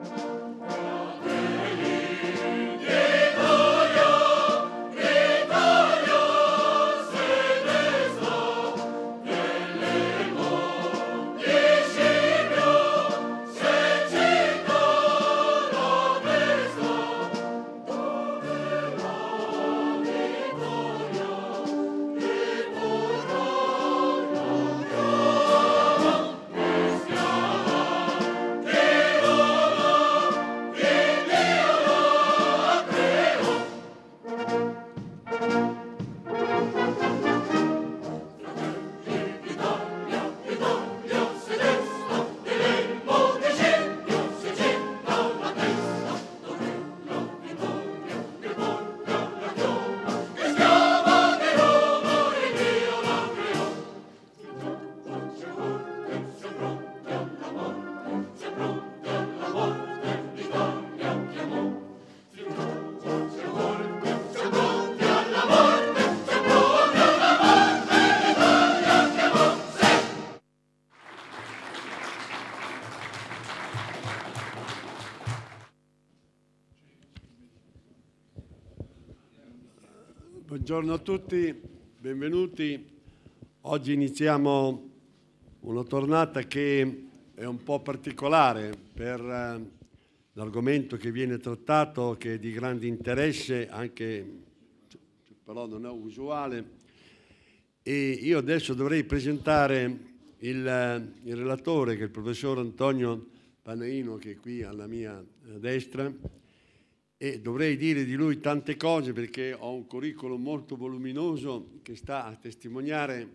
Well, Buongiorno a tutti, benvenuti. Oggi iniziamo una tornata che è un po' particolare per eh, l'argomento che viene trattato, che è di grande interesse, anche però non è usuale. E io adesso dovrei presentare il, il relatore, che è il professor Antonio Panaino, che è qui alla mia eh, destra, e dovrei dire di lui tante cose perché ho un curriculum molto voluminoso che sta a testimoniare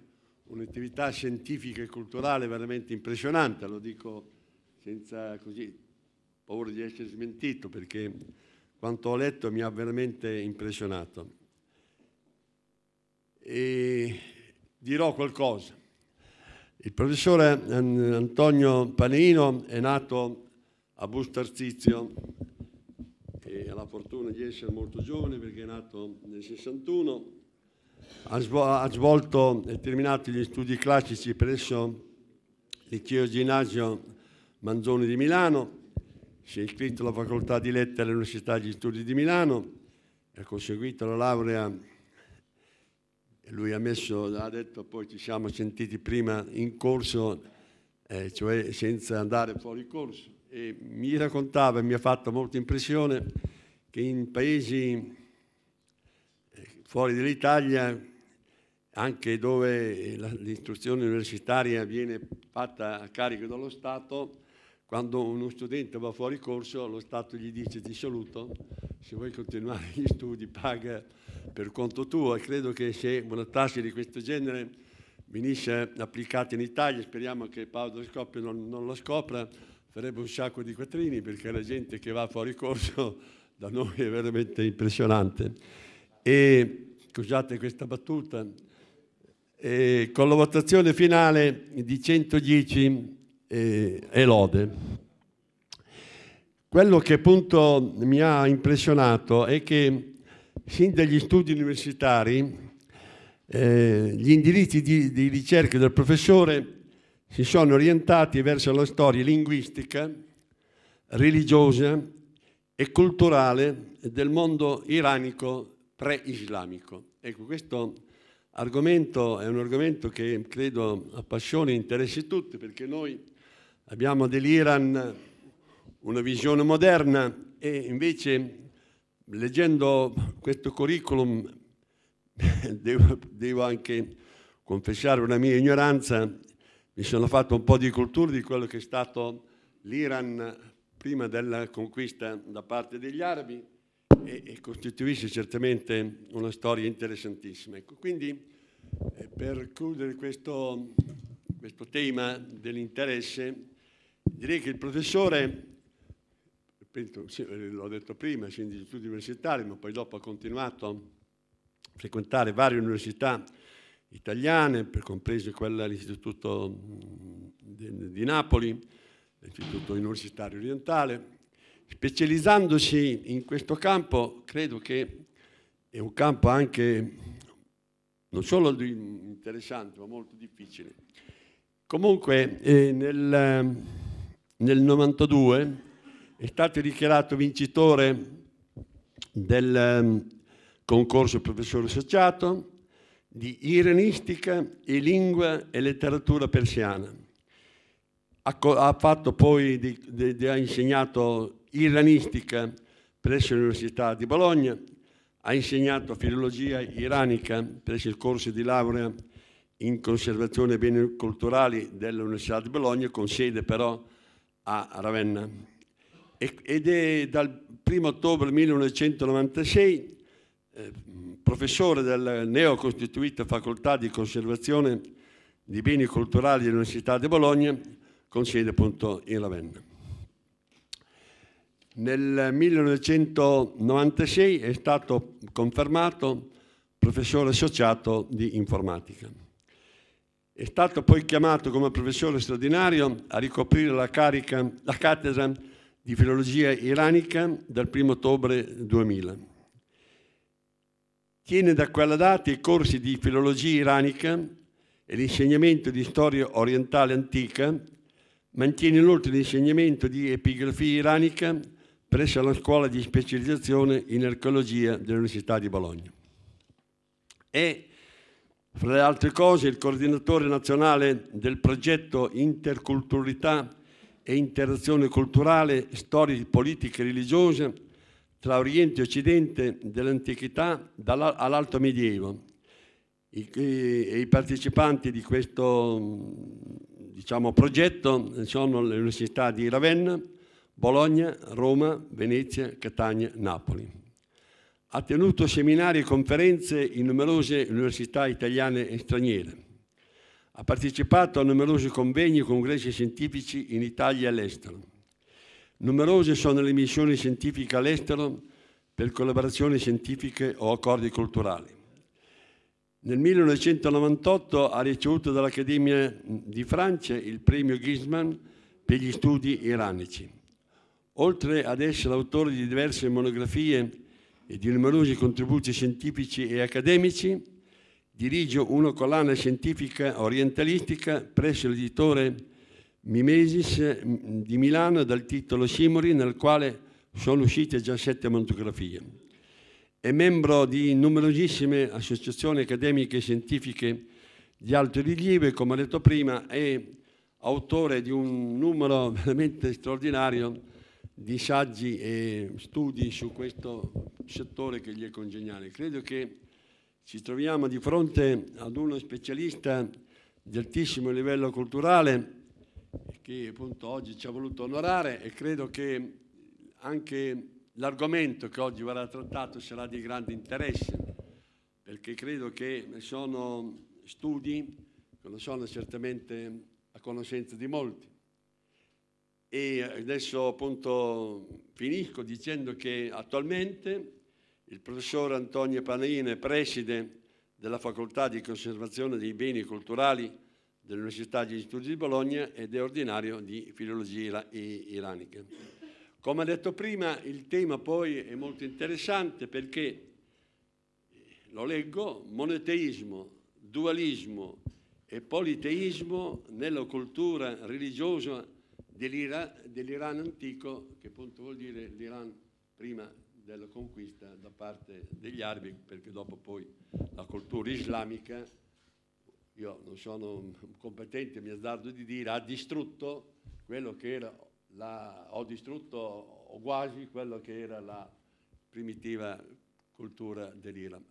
un'attività scientifica e culturale veramente impressionante, lo dico senza così paura di essere smentito perché quanto ho letto mi ha veramente impressionato. E dirò qualcosa. Il professore Antonio Panino è nato a Bustarzizio e ha la fortuna di essere molto giovane perché è nato nel 61, ha, svol- ha svolto e terminato gli studi classici presso liceo Ginnasio Manzoni di Milano, si è iscritto alla facoltà di lettere all'Università degli Studi di Milano, ha conseguito la laurea lui ha, messo, ha detto poi ci siamo sentiti prima in corso, eh, cioè senza andare fuori corso. E mi raccontava e mi ha fatto molta impressione che in paesi eh, fuori dall'Italia, anche dove l'istruzione universitaria viene fatta a carico dello Stato, quando uno studente va fuori corso lo Stato gli dice ti saluto, se vuoi continuare gli studi paga per conto tuo e credo che se una tassa di questo genere venisse applicata in Italia, speriamo che Paolo Scoppio non, non la scopra, farebbe un sacco di quattrini perché la gente che va fuori corso da noi è veramente impressionante. E scusate questa battuta, e con la votazione finale di 110 e, e lode. Quello che appunto mi ha impressionato è che sin dagli studi universitari eh, gli indirizzi di, di ricerca del professore si sono orientati verso la storia linguistica, religiosa e culturale del mondo iranico pre-islamico. Ecco, questo argomento è un argomento che credo appassioni e interessi tutti perché noi abbiamo dell'Iran una visione moderna e invece leggendo questo curriculum devo, devo anche confessare una mia ignoranza mi sono fatto un po' di cultura di quello che è stato l'Iran prima della conquista da parte degli arabi e, e costituisce certamente una storia interessantissima. Ecco, quindi eh, per chiudere questo, questo tema dell'interesse, direi che il professore, ripeto, eh, l'ho detto prima, scienze di studi universitari, ma poi dopo ha continuato a frequentare varie università italiane, per comprese quella dell'Istituto di Napoli, l'Istituto Universitario Orientale. Specializzandosi in questo campo, credo che è un campo anche non solo interessante, ma molto difficile. Comunque, eh, nel, nel 92 è stato dichiarato vincitore del concorso professore associato, di iranistica e lingua e letteratura persiana. Ha, ha, poi, di, di, di, ha insegnato iranistica presso l'Università di Bologna, ha insegnato filologia iranica presso il corso di laurea in conservazione dei beni culturali dell'Università di Bologna, con sede però a Ravenna. E, ed è dal 1 ottobre 1996 eh, professore della neocostituita Facoltà di Conservazione di Beni Culturali dell'Università di Bologna, con sede appunto in Ravenna. Nel 1996 è stato confermato professore associato di informatica. È stato poi chiamato come professore straordinario a ricoprire la, carica, la cattedra di filologia iranica dal 1 ottobre 2000 Tiene da quella data i corsi di filologia iranica e l'insegnamento di storia orientale antica, mantiene inoltre l'insegnamento di epigrafia iranica presso la scuola di specializzazione in archeologia dell'Università di Bologna. È, fra le altre cose, il coordinatore nazionale del progetto Interculturalità e Interazione Culturale, Storie, Politica e Religiosa tra Oriente e Occidente dell'antichità all'Alto Medievo. I, i, I, partecipanti di questo diciamo, progetto sono le università di Ravenna, Bologna, Roma, Venezia, Catania, Napoli. Ha tenuto seminari e conferenze in numerose università italiane e straniere. Ha partecipato a numerosi convegni e congressi scientifici in Italia e all'estero Numerose sono le missioni scientifiche all'estero per collaborazioni scientifiche o accordi culturali. Nel 1998 ha ricevuto dall'Accademia di Francia il premio Gisman per gli studi iranici. Oltre ad essere autore di diverse monografie e di numerosi contributi scientifici e accademici, dirige una collana scientifica orientalistica presso l'editore Mimesis mm, di Milano dal titolo Simori nel quale sono uscite già sette monografie. È membro di numerosissime associazioni accademiche e scientifiche di alto rilievo e come ho detto prima è autore di un numero veramente straordinario di saggi e studi su questo settore che gli è congeniale. Credo che ci troviamo di fronte ad uno specialista di altissimo livello culturale che appunto oggi ci ha voluto onorare e credo che anche l'argomento che oggi verrà trattato sarà di grande interesse, perché credo che sono studi che non sono certamente a conoscenza di molti. E adesso appunto finisco dicendo che attualmente il professor Antonio Panaine, preside della Facoltà di Conservazione dei Beni Culturali dell'Università degli Studi di Bologna ed è ordinario di filologia iranica. Come detto prima, il tema poi è molto interessante perché, eh, lo leggo, monoteismo, dualismo e politeismo nella cultura religiosa dell'Iran, dell'Iran antico, che appunto vuol dire l'Iran prima della conquista da parte degli arabi, perché dopo poi la cultura islamica io non sono competente, mi azzardo di dire, ha distrutto quello che era, la, ho distrutto o quasi quello che era la primitiva cultura dell'Iram.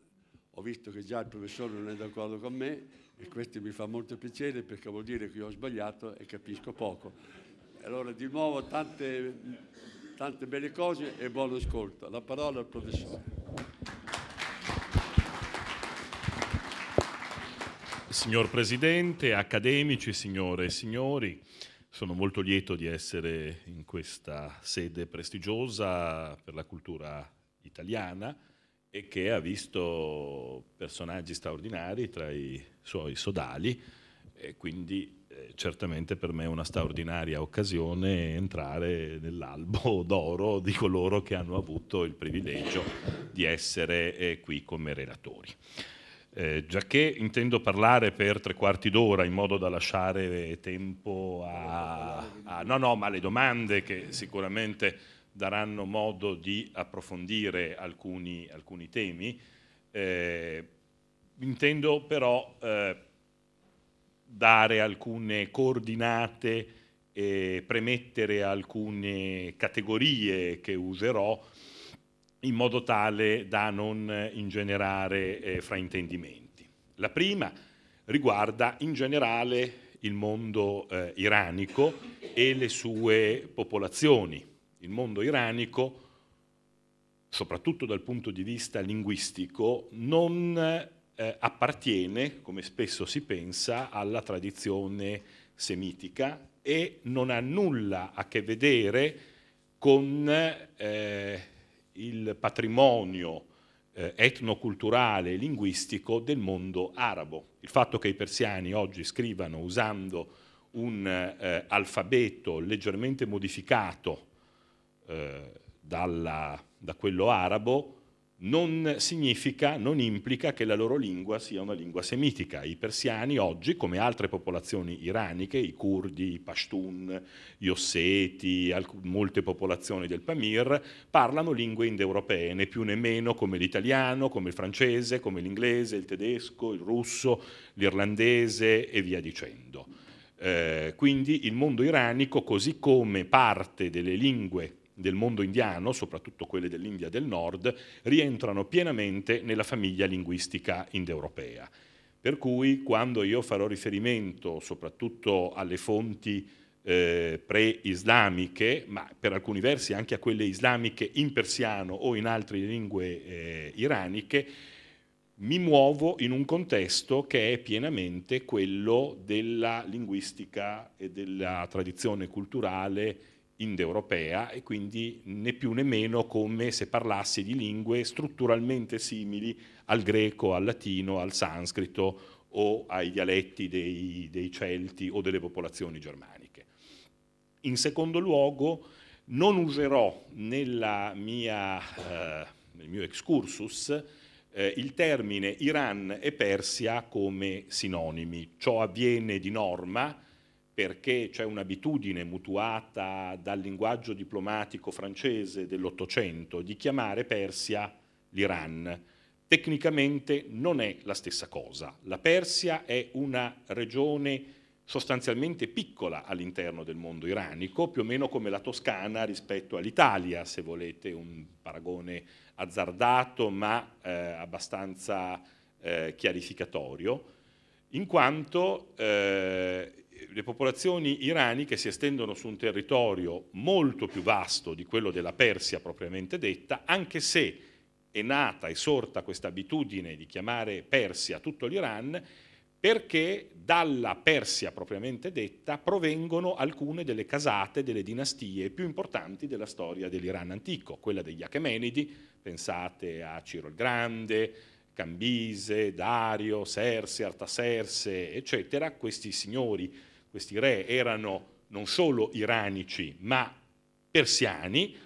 Ho visto che già il professore non è d'accordo con me e questo mi fa molto piacere perché vuol dire che io ho sbagliato e capisco poco. Allora di nuovo tante, tante belle cose e buon ascolto. La parola al professore. Signor Presidente, accademici, signore e signori, sono molto lieto di essere in questa sede prestigiosa per la cultura italiana e che ha visto personaggi straordinari tra i suoi sodali e quindi eh, certamente per me è una straordinaria occasione entrare nell'albo d'oro di coloro che hanno avuto il privilegio di essere eh, qui come relatori. Eh, giacché intendo parlare per tre quarti d'ora in modo da lasciare tempo a, a no, no, ma le domande che sicuramente daranno modo di approfondire alcuni, alcuni temi, eh, intendo però eh, dare alcune coordinate e premettere alcune categorie che userò in modo tale da non eh, ingenerare eh, fraintendimenti. La prima riguarda in generale il mondo eh, iranico e le sue popolazioni. Il mondo iranico, soprattutto dal punto di vista linguistico, non eh, appartiene, come spesso si pensa, alla tradizione semitica e non ha nulla a che vedere con eh, il patrimonio eh, etnoculturale e linguistico del mondo arabo. Il fatto che i persiani oggi scrivano usando un eh, alfabeto leggermente modificato eh, dalla, da quello arabo non significa, non implica che la loro lingua sia una lingua semitica. I persiani oggi, come altre popolazioni iraniche, i curdi, i pashtun, gli osseti, molte popolazioni del Pamir, parlano lingue indoeuropee, né più né meno come l'italiano, come il francese, come l'inglese, il tedesco, il russo, l'irlandese e via dicendo. Eh, quindi il mondo iranico, così come parte delle lingue del mondo indiano, soprattutto quelle dell'India del nord, rientrano pienamente nella famiglia linguistica indoeuropea. Per cui quando io farò riferimento soprattutto alle fonti eh, pre-islamiche, ma per alcuni versi anche a quelle islamiche in persiano o in altre lingue eh, iraniche, mi muovo in un contesto che è pienamente quello della linguistica e della tradizione culturale indoeuropea e quindi né più né meno come se parlassi di lingue strutturalmente simili al greco, al latino, al sanscrito o ai dialetti dei, dei celti o delle popolazioni germaniche. In secondo luogo, non userò mia, eh, nel mio excursus eh, il termine Iran e Persia come sinonimi. Ciò avviene di norma perché c'è un'abitudine mutuata dal linguaggio diplomatico francese dell'Ottocento di chiamare Persia l'Iran. Tecnicamente non è la stessa cosa. La Persia è una regione sostanzialmente piccola all'interno del mondo iranico, più o meno come la Toscana rispetto all'Italia, se volete un paragone azzardato ma eh, abbastanza eh, chiarificatorio, in quanto eh, le popolazioni iraniche si estendono su un territorio molto più vasto di quello della Persia propriamente detta, anche se è nata e sorta questa abitudine di chiamare Persia tutto l'Iran, perché dalla Persia propriamente detta provengono alcune delle casate, delle dinastie più importanti della storia dell'Iran antico, quella degli Achemenidi, pensate a Ciro il Grande, Cambise, Dario, Serse, Artaserse, eccetera, questi signori questi re erano non solo iranici ma persiani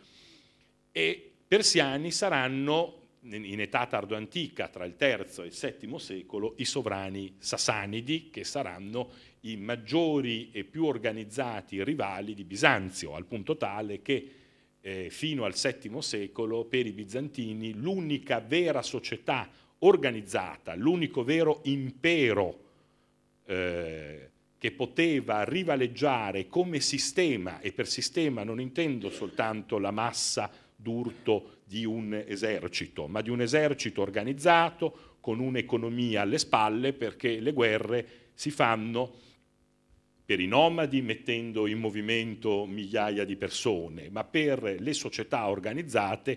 e persiani saranno in età tardoantica, tra il III e il VII secolo, i sovrani sassanidi, che saranno i maggiori e più organizzati rivali di Bisanzio, al punto tale che eh, fino al VII secolo per i bizantini l'unica vera società organizzata, l'unico vero impero eh, che poteva rivaleggiare come sistema, e per sistema non intendo soltanto la massa d'urto di un esercito, ma di un esercito organizzato con un'economia alle spalle perché le guerre si fanno per i nomadi mettendo in movimento migliaia di persone, ma per le società organizzate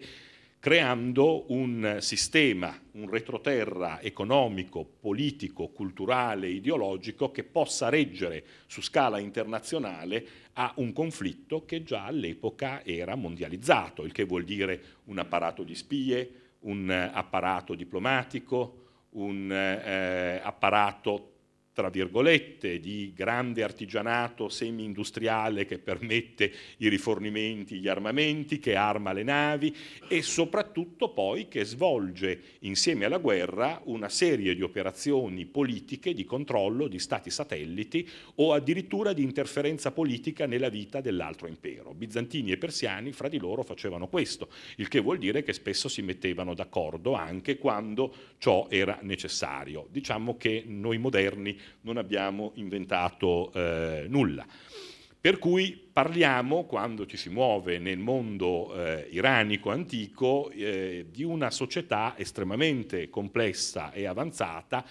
creando un sistema, un retroterra economico, politico, culturale, ideologico che possa reggere su scala internazionale a un conflitto che già all'epoca era mondializzato, il che vuol dire un apparato di spie, un apparato diplomatico, un eh, apparato tra virgolette, di grande artigianato semi-industriale che permette i rifornimenti, gli armamenti, che arma le navi e soprattutto poi che svolge insieme alla guerra una serie di operazioni politiche di controllo di stati satelliti o addirittura di interferenza politica nella vita dell'altro impero. Bizantini e persiani fra di loro facevano questo, il che vuol dire che spesso si mettevano d'accordo anche quando ciò era necessario. Diciamo che noi moderni non abbiamo inventato eh, nulla. Per cui parliamo, quando ci si muove nel mondo eh, iranico antico, eh, di una società estremamente complessa e avanzata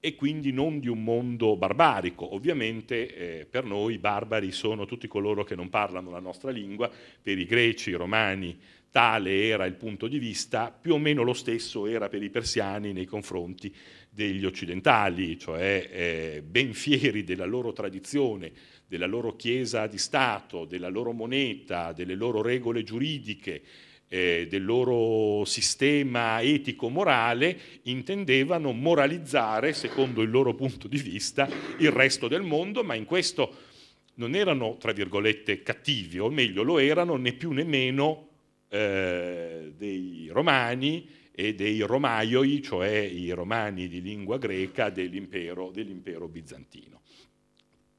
e quindi non di un mondo barbarico. Ovviamente eh, per noi barbari sono tutti coloro che non parlano la nostra lingua, per i greci, i romani, tale era il punto di vista, più o meno lo stesso era per i persiani nei confronti degli occidentali, cioè eh, ben fieri della loro tradizione, della loro chiesa di Stato, della loro moneta, delle loro regole giuridiche, eh, del loro sistema etico-morale, intendevano moralizzare, secondo il loro punto di vista, il resto del mondo, ma in questo non erano, tra virgolette, cattivi, o meglio, lo erano né più né meno eh, dei romani, e dei Romaioi, cioè i romani di lingua greca dell'impero, dell'impero bizantino.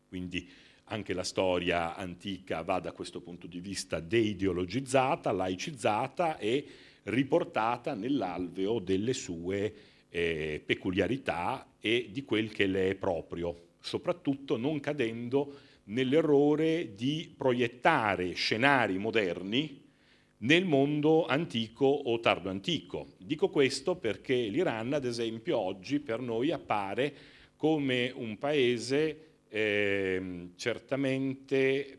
Quindi anche la storia antica va da questo punto di vista deideologizzata, laicizzata e riportata nell'alveo delle sue eh, peculiarità e di quel che le è proprio, soprattutto non cadendo nell'errore di proiettare scenari moderni nel mondo antico o tardo antico. Dico questo perché l'Iran, ad esempio, oggi per noi appare come un paese eh, certamente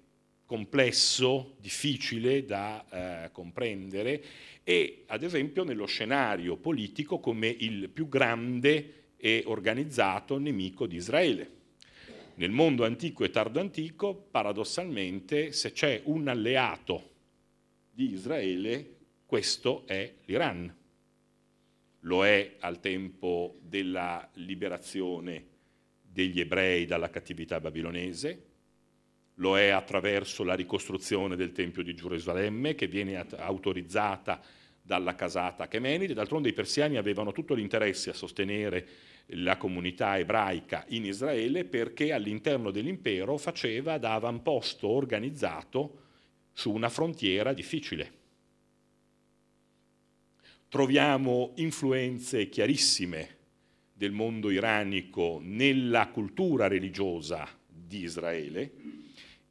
complesso, difficile da eh, comprendere e ad esempio nello scenario politico come il più grande e organizzato nemico di Israele. Nel mondo antico e tardo antico, paradossalmente, se c'è un alleato di Israele questo è l'Iran. Lo è al tempo della liberazione degli ebrei dalla cattività babilonese, lo è attraverso la ricostruzione del Tempio di Gerusalemme che viene autorizzata dalla casata Chemenide. D'altronde i persiani avevano tutto l'interesse a sostenere la comunità ebraica in Israele perché all'interno dell'impero faceva da avamposto organizzato su una frontiera difficile. Troviamo influenze chiarissime del mondo iranico nella cultura religiosa di Israele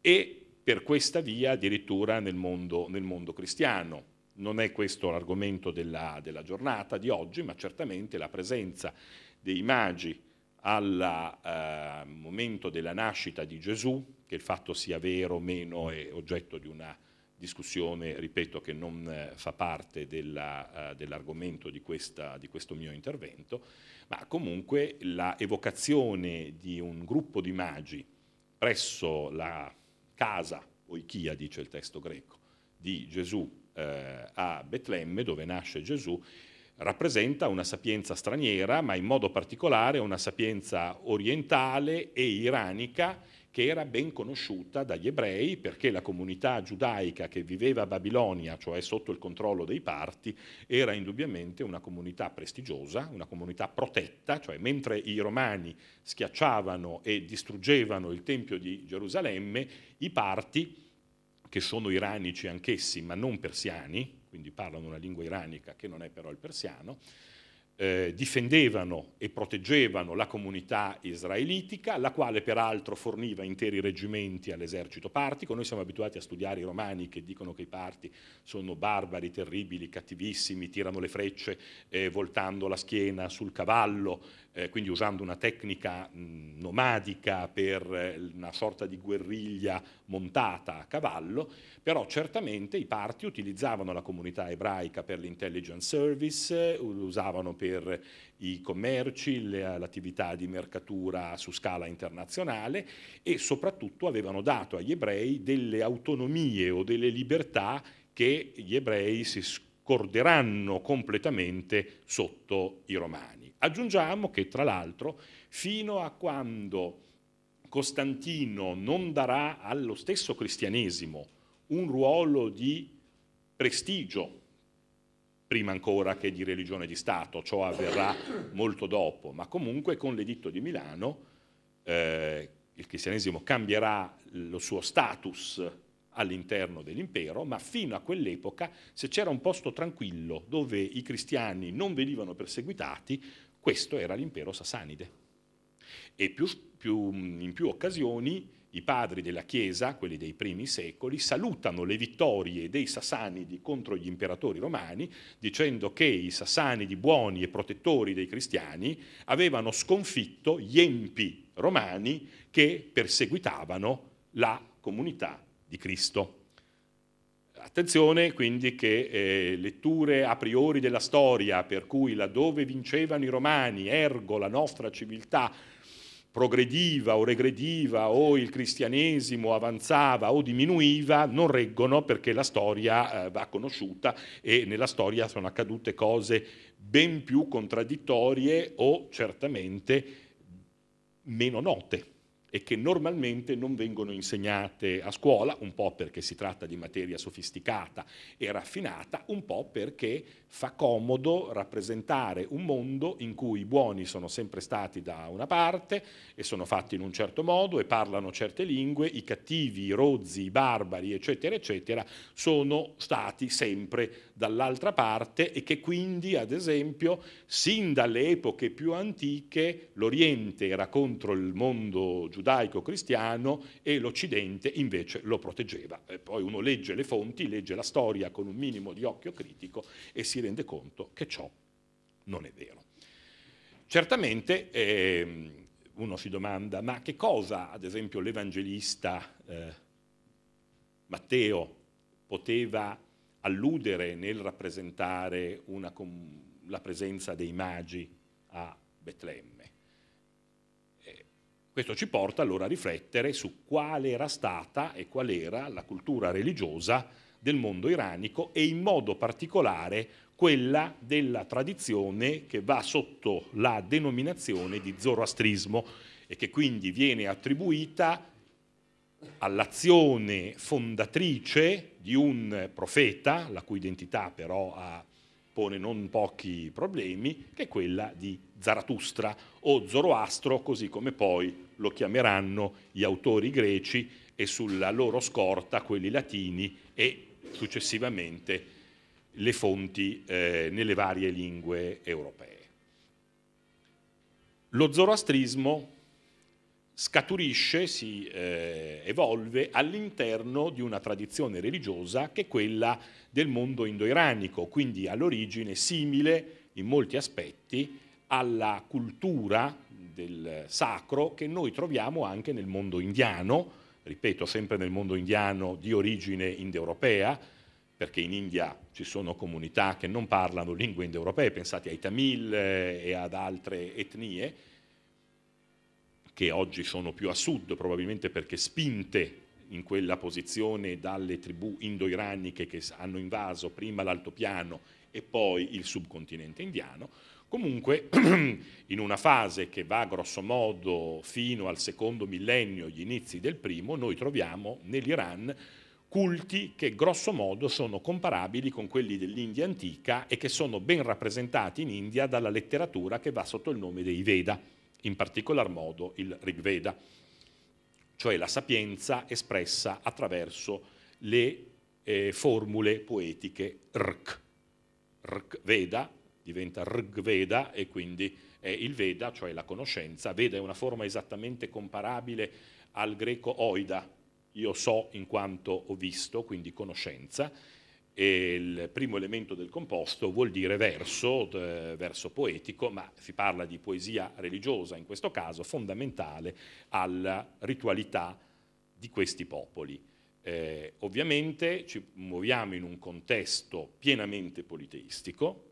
e per questa via addirittura nel mondo, nel mondo cristiano. Non è questo l'argomento della, della giornata di oggi, ma certamente la presenza dei magi al eh, momento della nascita di Gesù, che il fatto sia vero o meno è oggetto di una discussione, ripeto, che non eh, fa parte eh, dell'argomento dell di, di, questo mio intervento, ma comunque la evocazione di un gruppo di magi presso la casa, oichia dice il testo greco, di Gesù eh, a Betlemme, dove nasce Gesù, rappresenta una sapienza straniera, ma in modo particolare una sapienza orientale e iranica che era ben conosciuta dagli ebrei perché la comunità giudaica che viveva a Babilonia, cioè sotto il controllo dei parti, era indubbiamente una comunità prestigiosa, una comunità protetta, cioè mentre i romani schiacciavano e distruggevano il Tempio di Gerusalemme, i parti, che sono iranici anch'essi ma non persiani, quindi parlano una lingua iranica che non è però il persiano, eh, difendevano e proteggevano la comunità israelitica, la quale peraltro forniva interi reggimenti all'esercito partico. Noi siamo abituati a studiare i romani che dicono che i parti sono barbari, terribili, cattivissimi, tirano le frecce eh, voltando la schiena sul cavallo, eh, quindi usando una tecnica mh, nomadica per eh, una sorta di guerriglia montata a cavallo, però certamente i parti utilizzavano la comunità ebraica per l'intelligence service, usavano per i commerci, eh, l'attività di mercatura su scala internazionale e soprattutto avevano dato agli ebrei delle autonomie o delle libertà che gli ebrei si scorderanno completamente sotto i romani. Aggiungiamo che tra l'altro fino a quando Costantino non darà allo stesso cristianesimo un ruolo di prestigio, prima ancora che di religione di Stato, ciò avverrà molto dopo, ma comunque con l'editto di Milano eh, il cristianesimo cambierà lo suo status all'interno dell'impero, ma fino a quell'epoca se c'era un posto tranquillo dove i cristiani non venivano perseguitati, questo era l'impero sasanide. E più, più, in più occasioni i padri della Chiesa, quelli dei primi secoli, salutano le vittorie dei Sassanidi contro gli imperatori romani, dicendo che i Sassanidi buoni e protettori dei cristiani avevano sconfitto gli empi romani che perseguitavano la comunità di Cristo. Attenzione quindi che eh, letture a priori della storia, per cui laddove vincevano i romani, ergo la nostra civiltà progrediva o regrediva o il cristianesimo avanzava o diminuiva, non reggono perché la storia eh, va conosciuta e nella storia sono accadute cose ben più contraddittorie o certamente meno note e che normalmente non vengono insegnate a scuola, un po' perché si tratta di materia sofisticata e raffinata, un po' perché fa comodo rappresentare un mondo in cui i buoni sono sempre stati da una parte e sono fatti in un certo modo e parlano certe lingue, i cattivi, i rozzi, i barbari, eccetera, eccetera, sono stati sempre dall'altra parte e che quindi, ad esempio, sin dalle epoche più antiche l'Oriente era contro il mondo giudaico-cristiano e l'Occidente invece lo proteggeva. E poi uno legge le fonti, legge la storia con un minimo di occhio critico e si rende conto che ciò non è vero. Certamente eh, uno si domanda, ma che cosa, ad esempio, l'evangelista eh, Matteo poteva alludere nel rappresentare una, la presenza dei magi a Betlemme. E eh, questo ci porta allora a riflettere su quale era stata e qual era la cultura religiosa del mondo iranico e in modo particolare quella della tradizione che va sotto la denominazione di zoroastrismo e che quindi viene attribuita all'azione fondatrice di un profeta, la cui identità però ha, pone non pochi problemi, che è quella di Zarathustra o Zoroastro, così come poi lo chiameranno gli autori greci e sulla loro scorta quelli latini e successivamente le fonti eh, nelle varie lingue europee. Lo zoroastrismo scaturisce, si eh, evolve all'interno di una tradizione religiosa che è quella del mondo indo-iranico, quindi all'origine simile in molti aspetti alla cultura del sacro che noi troviamo anche nel mondo indiano, ripeto sempre nel mondo indiano di origine indoeuropea, perché in India ci sono comunità che non parlano lingue indoeuropee, pensate ai Tamil eh, e ad altre etnie, che oggi sono più a sud, probabilmente perché spinte in quella posizione dalle tribù indo-iraniche che hanno invaso prima l'altopiano e poi il subcontinente indiano, comunque in una fase che va grossomodo fino al secondo millennio, gli inizi del primo, noi troviamo nell'Iran culti che grossomodo sono comparabili con quelli dell'India antica e che sono ben rappresentati in India dalla letteratura che va sotto il nome dei Veda in particolar modo il Rig Veda, cioè la sapienza espressa attraverso le eh, formule poetiche Rk. Rk Veda diventa Rg Veda e quindi è il Veda, cioè la conoscenza. Veda è una forma esattamente comparabile al greco oida, io so in quanto ho visto, quindi conoscenza, e il primo elemento del composto vuol dire verso, eh, verso poetico, ma si parla di poesia religiosa in questo caso, fondamentale alla ritualità di questi popoli. Eh, ovviamente ci muoviamo in un contesto pienamente politeistico,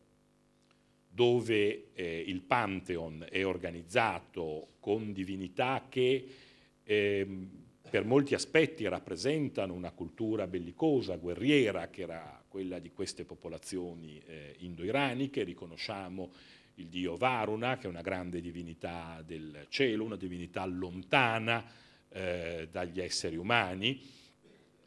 dove eh, il Pantheon è organizzato con divinità che eh, per molti aspetti rappresentano una cultura bellicosa, guerriera, che era quella di queste popolazioni eh, indo-iraniche, riconosciamo il dio Varuna, che è una grande divinità del cielo, una divinità lontana eh, dagli esseri umani,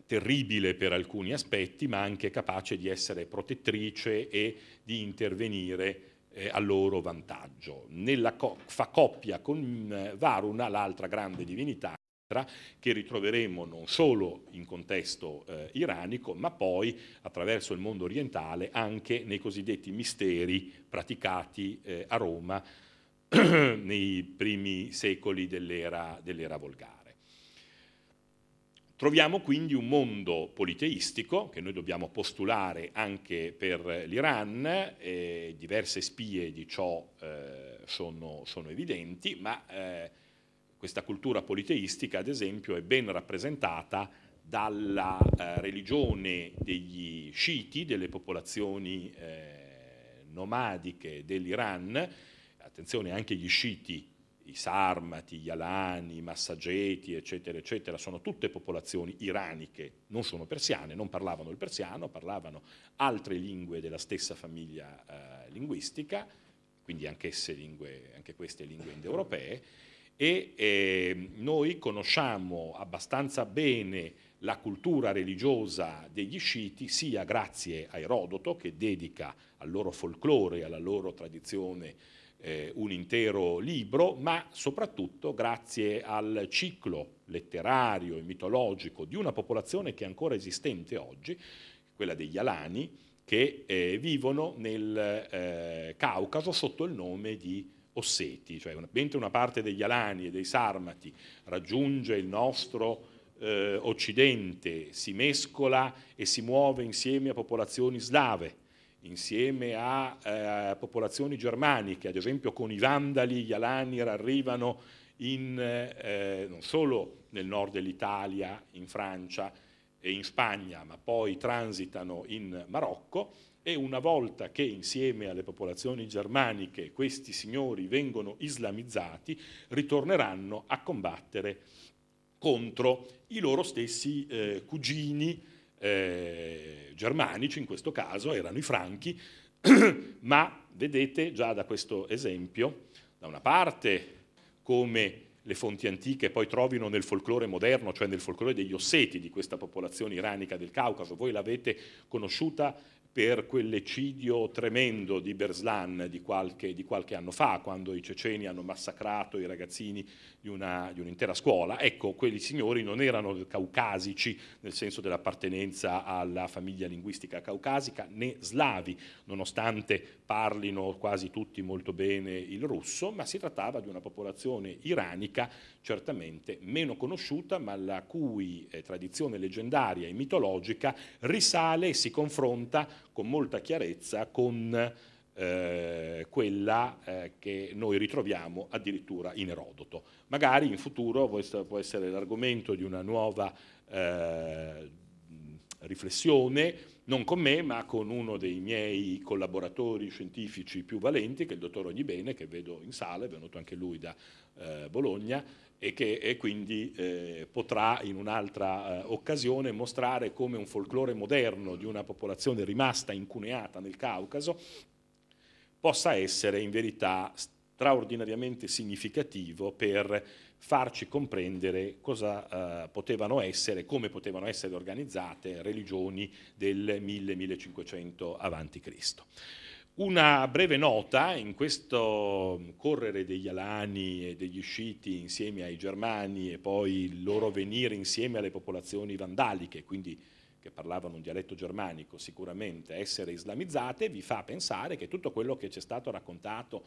terribile per alcuni aspetti, ma anche capace di essere protettrice e di intervenire eh, a loro vantaggio. Nella co fa coppia con eh, Varuna l'altra grande divinità che ritroveremo non solo in contesto eh, iranico, ma poi attraverso il mondo orientale anche nei cosiddetti misteri praticati eh, a Roma nei primi secoli dell'era, dell'era volgare. Troviamo quindi un mondo politeistico che noi dobbiamo postulare anche per l'Iran, eh, diverse spie di ciò eh, sono, sono, evidenti, ma eh, questa cultura politeistica, ad esempio, è ben rappresentata dalla eh, religione degli sciiti, delle popolazioni eh, nomadiche dell'Iran, attenzione anche gli sciiti, i Sarmati, gli Alani, i Massageti, eccetera, eccetera, sono tutte popolazioni iraniche, non sono persiane, non parlavano il persiano, parlavano altre lingue della stessa famiglia eh, linguistica, quindi anch'esse lingue, anche queste lingue indoeuropee, e eh, noi conosciamo abbastanza bene la cultura religiosa degli sciiti sia grazie a Erodoto che dedica al loro folklore, alla loro tradizione eh, un intero libro, ma soprattutto grazie al ciclo letterario e mitologico di una popolazione che è ancora esistente oggi, quella degli Alani, che eh, vivono nel eh, Caucaso sotto il nome di osseti, cioè mentre una parte degli Alani e dei Sarmati raggiunge il nostro eh, Occidente, si mescola e si muove insieme a popolazioni slave, insieme a eh, popolazioni germaniche, ad esempio con i Vandali gli Alani arrivano in, eh, non solo nel nord dell'Italia, in Francia e in Spagna, ma poi transitano in Marocco e una volta che insieme alle popolazioni germaniche questi signori vengono islamizzati, ritorneranno a combattere contro i loro stessi eh, cugini eh, germanici, in questo caso erano i franchi, ma vedete già da questo esempio, da una parte come le fonti antiche poi trovino nel folklore moderno, cioè nel folklore degli osseti di questa popolazione iranica del Caucaso. Voi l'avete conosciuta per quell'ecidio tremendo di Berslan di qualche, di qualche, anno fa, quando i ceceni hanno massacrato i ragazzini di, una, di un'intera scuola. Ecco, quegli signori non erano caucasici nel senso dell'appartenenza alla famiglia linguistica caucasica, né slavi, nonostante parlino quasi tutti molto bene il russo, ma si trattava di una popolazione iranica certamente meno conosciuta, ma la cui eh, tradizione leggendaria e mitologica risale e si confronta con molta chiarezza con eh, quella eh, che noi ritroviamo addirittura in Erodoto. Magari in futuro questo può essere l'argomento di una nuova eh, riflessione, non con me, ma con uno dei miei collaboratori scientifici più valenti, che è il dottor Ognibene, che vedo in sala, è venuto anche lui da Bologna, e che e quindi eh, potrà in un'altra eh, occasione mostrare come un folklore moderno di una popolazione rimasta incuneata nel Caucaso possa essere in verità straordinariamente significativo per farci comprendere cosa eh, potevano essere, come potevano essere organizzate religioni del 1000-1500 a.C. Una breve nota, in questo correre degli Alani e degli Usciti insieme ai Germani e poi il loro venire insieme alle popolazioni vandaliche, quindi che parlavano un dialetto germanico, sicuramente essere islamizzate, vi fa pensare che tutto quello che ci è stato raccontato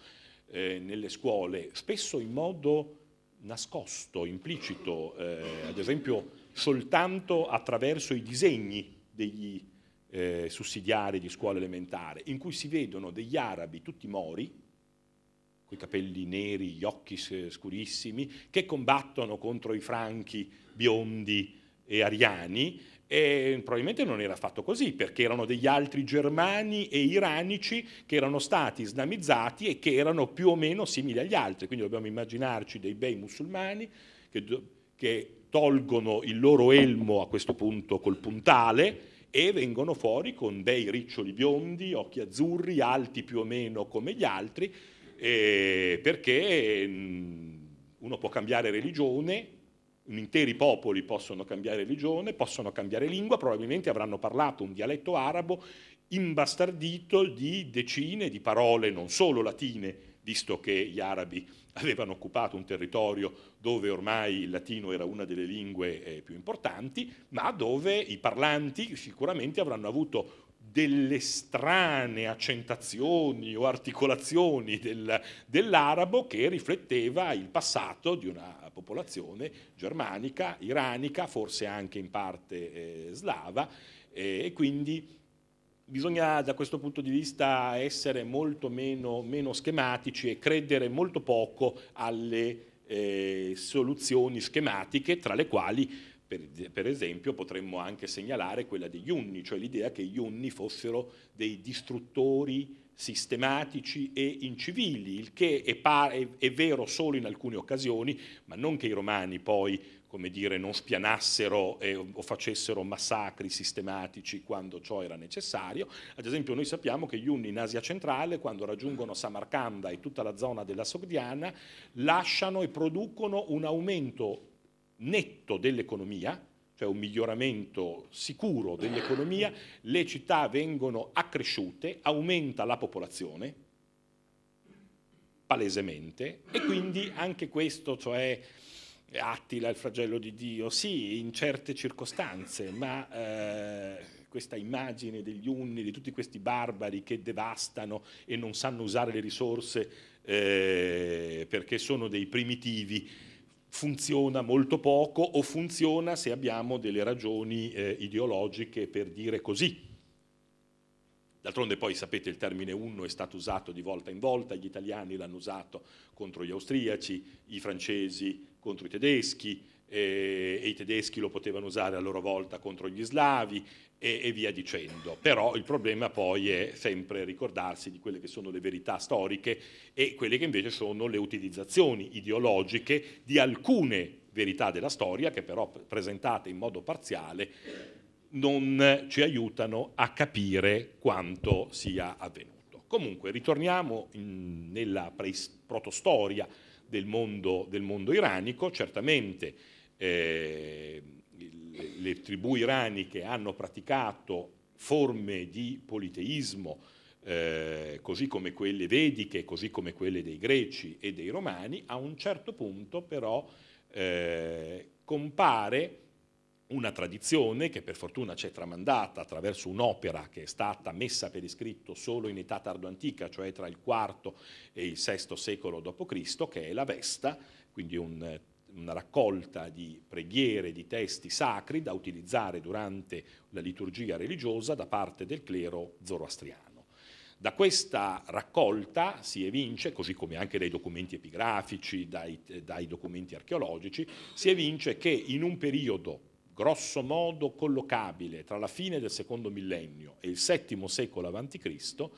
eh, nelle scuole, spesso in modo nascosto, implicito, eh, ad esempio soltanto attraverso i disegni degli eh, sussidiari di scuola elementare, in cui si vedono degli arabi tutti mori, con i capelli neri, gli occhi scurissimi, che combattono contro i franchi biondi e ariani, e probabilmente non era fatto così, perché erano degli altri germani e iranici che erano stati islamizzati e che erano più o meno simili agli altri, quindi dobbiamo immaginarci dei bei musulmani che, che tolgono il loro elmo a questo punto col puntale, e vengono fuori con dei riccioli biondi, occhi azzurri, alti più o meno come gli altri, eh, perché mh, mm, uno può cambiare religione, interi popoli possono cambiare religione, possono cambiare lingua, probabilmente avranno parlato un dialetto arabo imbastardito di decine di parole non solo latine, visto che gli arabi avevano occupato un territorio dove ormai il latino era una delle lingue eh, più importanti, ma dove i parlanti sicuramente avranno avuto delle strane accentazioni o articolazioni del, dell'arabo che rifletteva il passato di una popolazione germanica, iranica, forse anche in parte eh, slava, eh, e quindi bisogna da questo punto di vista essere molto meno, meno schematici e credere molto poco alle eh, soluzioni schematiche, tra le quali per, per, esempio potremmo anche segnalare quella degli unni, cioè l'idea che gli unni fossero dei distruttori sistematici e incivili, il che è, è, è vero solo in alcune occasioni, ma non che i romani poi come dire, non spianassero eh, o facessero massacri sistematici quando ciò era necessario. Ad esempio noi sappiamo che gli Unni in Asia centrale, quando raggiungono Samarcanda e tutta la zona della Sogdiana, lasciano e producono un aumento netto dell'economia, cioè un miglioramento sicuro dell'economia, le città vengono accresciute, aumenta la popolazione, palesemente, e quindi anche questo, cioè Attila, il flagello di Dio, sì, in certe circostanze, ma eh, questa immagine degli unni, di tutti questi barbari che devastano e non sanno usare le risorse eh, perché sono dei primitivi, funziona molto poco o funziona se abbiamo delle ragioni eh, ideologiche per dire così. D'altronde poi sapete il termine unno è stato usato di volta in volta, gli italiani l'hanno usato contro gli austriaci, i francesi contro i tedeschi eh, e i tedeschi lo potevano usare a loro volta contro gli slavi e, e via dicendo. Però il problema poi è sempre ricordarsi di quelle che sono le verità storiche e quelle che invece sono le utilizzazioni ideologiche di alcune verità della storia che però presentate in modo parziale non ci aiutano a capire quanto sia avvenuto. Comunque ritorniamo in, nella pre- protostoria del mondo, del mondo iranico, certamente eh, le tribù iraniche hanno praticato forme di politeismo eh, così come quelle vediche, così come quelle dei greci e dei romani, a un certo punto però eh, compare una tradizione che per fortuna c'è tramandata attraverso un'opera che è stata messa per iscritto solo in età tardoantica, cioè tra il IV e il VI secolo d.C., che è la Vesta, quindi un, una raccolta di preghiere, di testi sacri da utilizzare durante la liturgia religiosa da parte del clero zoroastriano. Da questa raccolta si evince, così come anche dai documenti epigrafici, dai, dai documenti archeologici, si evince che in un periodo grosso modo collocabile tra la fine del secondo millennio e il settimo secolo a.C.,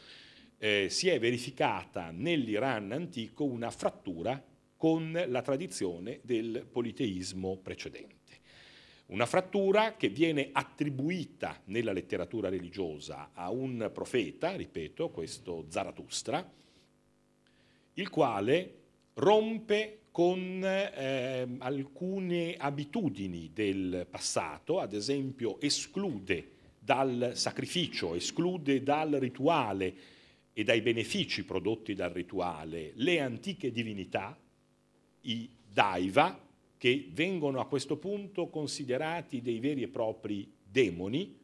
eh, si è verificata nell'Iran antico una frattura con la tradizione del politeismo precedente. Una frattura che viene attribuita nella letteratura religiosa a un profeta, ripeto, questo Zarathustra, il quale rompe con eh, alcune abitudini del passato, ad esempio esclude dal sacrificio, esclude dal rituale e dai benefici prodotti dal rituale le antiche divinità, i daiva, che vengono a questo punto considerati dei veri e propri demoni,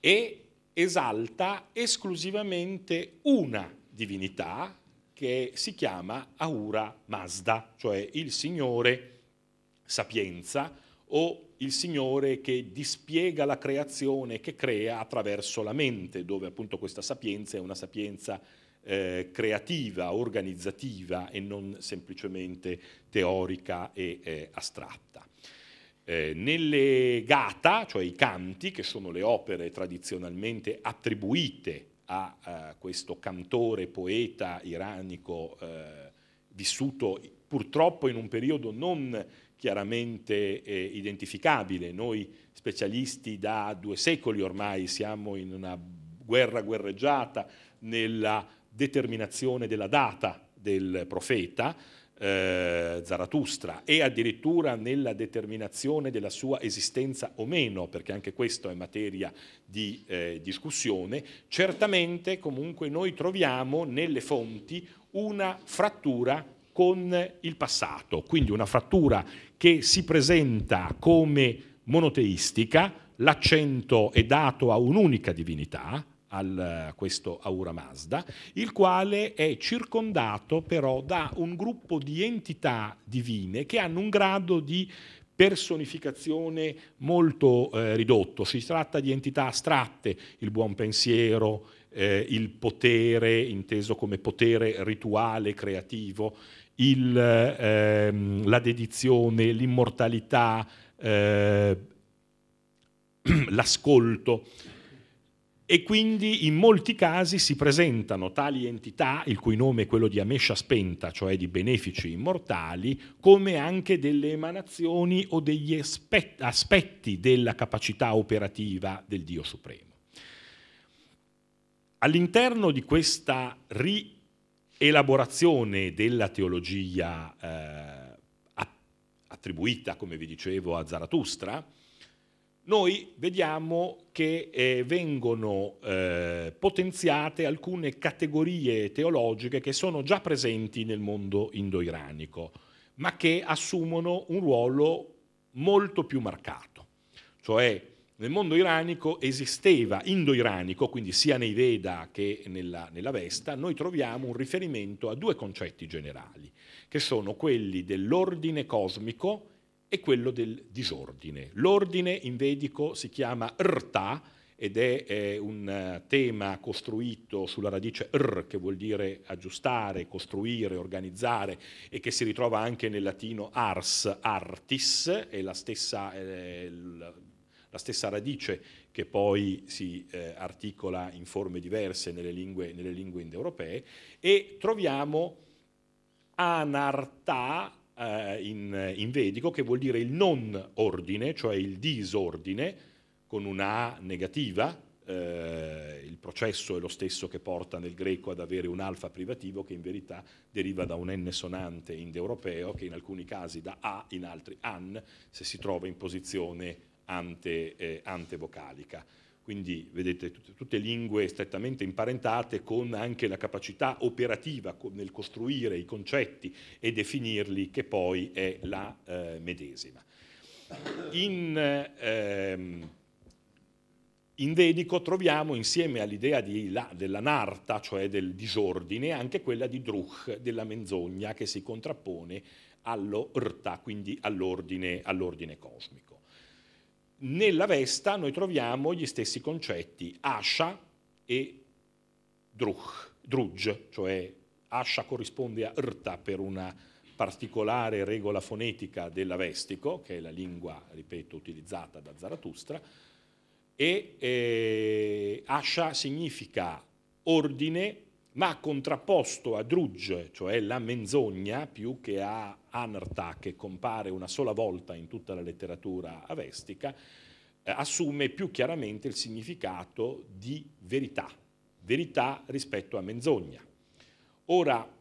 e esalta esclusivamente una divinità, che si chiama Aura Mazda, cioè il Signore sapienza o il Signore che dispiega la creazione, che crea attraverso la mente, dove appunto questa sapienza è una sapienza eh, creativa, organizzativa e non semplicemente teorica e eh, astratta. Eh, nelle gata, cioè i canti, che sono le opere tradizionalmente attribuite a eh, questo cantore, poeta iranico eh, vissuto purtroppo in un periodo non chiaramente eh, identificabile. Noi specialisti da due secoli ormai siamo in una guerra guerreggiata nella determinazione della data del profeta, eh, Zaratustra e addirittura nella determinazione della sua esistenza o meno, perché anche questo è materia di eh, discussione, certamente comunque noi troviamo nelle fonti una frattura con il passato, quindi una frattura che si presenta come monoteistica, l'accento è dato a un'unica divinità, al, eh, questo Aura Mazda, il quale è circondato però da un gruppo di entità divine che hanno un grado di personificazione molto eh, ridotto. Si tratta di entità astratte, il buon pensiero, eh, il potere, inteso come potere rituale, creativo, il, ehm, la dedizione, l'immortalità, eh, l'ascolto e quindi in molti casi si presentano tali entità, il cui nome è quello di Amesha spenta, cioè di benefici immortali, come anche delle emanazioni o degli aspetti della capacità operativa del Dio Supremo. All'interno di questa rielaborazione della teologia eh, attribuita, come vi dicevo, a Zarathustra, noi vediamo che eh, vengono eh, potenziate alcune categorie teologiche che sono già presenti nel mondo indo-iranico, ma che assumono un ruolo molto più marcato. Cioè nel mondo iranico esisteva, indo quindi sia nei Veda che nella, nella Vesta, noi troviamo un riferimento a due concetti generali, che sono quelli dell'ordine cosmico è quello del disordine. L'ordine in vedico si chiama rta ed è, è un eh, tema costruito sulla radice r che vuol dire aggiustare, costruire, organizzare e che si ritrova anche nel latino ars, artis, è la stessa, è eh, la, stessa radice che poi si eh, articola in forme diverse nelle lingue, nelle lingue indoeuropee e troviamo anarta, eh, in, eh, in vedico, che vuol dire il non ordine, cioè il disordine, con una A negativa, eh, il processo è lo stesso che porta nel greco ad avere un alfa privativo che in verità deriva da un N sonante indoeuropeo che in alcuni casi da A, in altri an, se si trova in posizione ante, eh, antevocalica. Quindi vedete tutte, tutte lingue strettamente imparentate con anche la capacità operativa nel costruire i concetti e definirli che poi è la eh, medesima. In, ehm, in vedico troviamo insieme all'idea della narta, cioè del disordine, anche quella di druch, della menzogna, che si contrappone allo rta, quindi all'ordine, all cosmico nella Vesta noi troviamo gli stessi concetti, Asha e druch, Druj, cioè Asha corrisponde a Rta per una particolare regola fonetica dell'Avestico, che è la lingua, ripeto, utilizzata da Zarathustra, e eh, Asha significa ordine, ma contrapposto a Druj, cioè la menzogna, più che a anarta che compare una sola volta in tutta la letteratura avestica, eh, assume più chiaramente il significato di verità, verità rispetto a menzogna. Ora,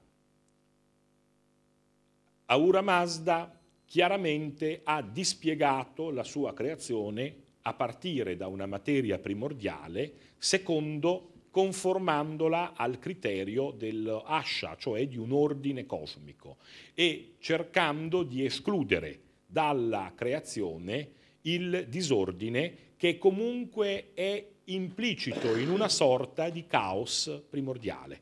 Aura Mazda chiaramente ha dispiegato la sua creazione a partire da una materia primordiale secondo conformandola al criterio dell'ascia, cioè di un ordine cosmico, e cercando di escludere dalla creazione il disordine che comunque è implicito in una sorta di caos primordiale.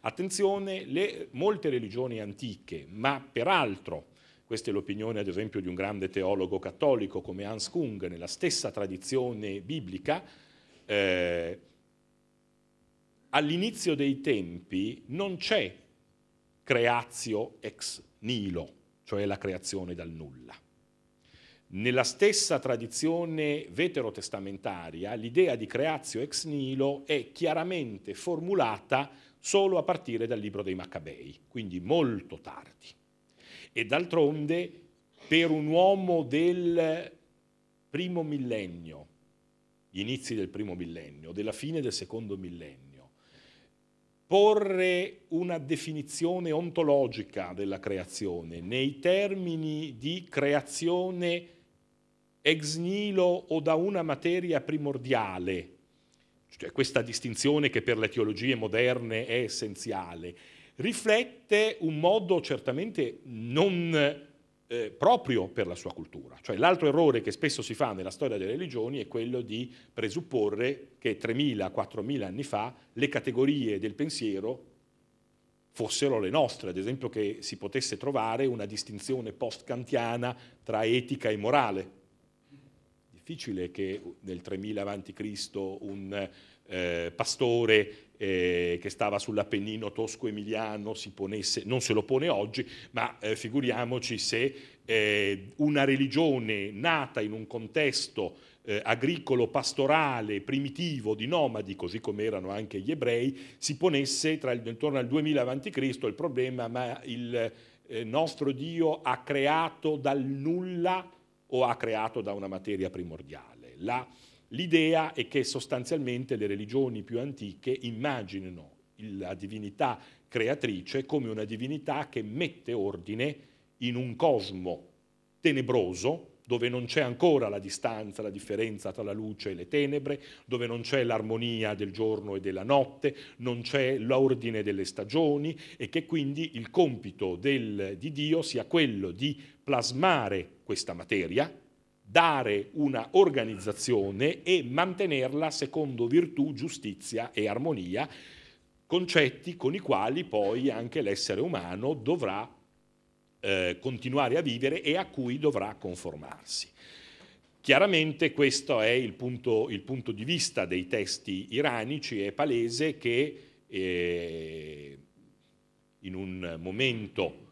Attenzione, le, molte religioni antiche, ma peraltro questa è l'opinione ad esempio di un grande teologo cattolico come Hans Kung, nella stessa tradizione biblica, eh, all'inizio dei tempi non c'è creatio ex nihilo, cioè la creazione dal nulla. Nella stessa tradizione veterotestamentaria l'idea di creatio ex nihilo è chiaramente formulata solo a partire dal libro dei Maccabei, quindi molto tardi. E d'altronde per un uomo del primo millennio, gli inizi del primo millennio, della fine del secondo millennio, porre una definizione ontologica della creazione nei termini di creazione ex nihilo o da una materia primordiale, cioè questa distinzione che per le teologie moderne è essenziale, riflette un modo certamente non eh, proprio per la sua cultura. Cioè l'altro errore che spesso si fa nella storia delle religioni è quello di presupporre che 3.000-4.000 anni fa le categorie del pensiero fossero le nostre, ad esempio che si potesse trovare una distinzione post-kantiana tra etica e morale. Difficile che nel 3000 a.C. un eh, pastore eh, che stava sull'Appennino tosco-emiliano si ponesse, non se lo pone oggi, ma eh, figuriamoci se eh, una religione nata in un contesto eh, agricolo, pastorale, primitivo, di nomadi, così come erano anche gli ebrei, si ponesse tra il, intorno al 2000 a.C. il problema ma il eh, nostro Dio ha creato dal nulla o ha creato da una materia primordiale. La, L'idea è che sostanzialmente le religioni più antiche immaginino la divinità creatrice come una divinità che mette ordine in un cosmo tenebroso dove non c'è ancora la distanza, la differenza tra la luce e le tenebre, dove non c'è l'armonia del giorno e della notte, non c'è l'ordine delle stagioni e che quindi il compito del, di Dio sia quello di plasmare questa materia, dare una organizzazione e mantenerla secondo virtù, giustizia e armonia, concetti con i quali poi anche l'essere umano dovrà eh, continuare a vivere e a cui dovrà conformarsi. Chiaramente questo è il punto, il punto di vista dei testi iranici, è palese che eh, in un momento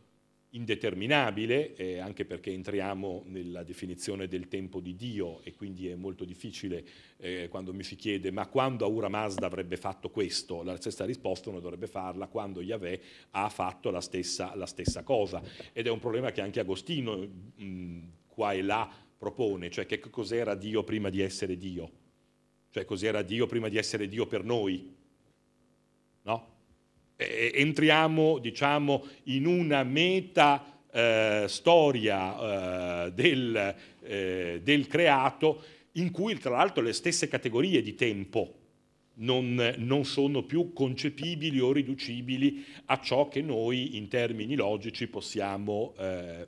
indeterminabile, eh, anche perché entriamo nella definizione del tempo di Dio e quindi è molto difficile eh, quando mi si chiede ma quando Aura Mazda avrebbe fatto questo? La stessa risposta uno dovrebbe farla quando Yahweh ha fatto la stessa, la stessa cosa. Ed è un problema che anche Agostino mh, mm, qua e là propone, cioè che cos'era Dio prima di essere Dio? Cioè cos'era Dio prima di essere Dio per noi? No? eh, entriamo diciamo, in una meta eh, storia eh, del, eh, del, creato in cui tra l'altro le stesse categorie di tempo non, non sono più concepibili o riducibili a ciò che noi in termini logici possiamo eh,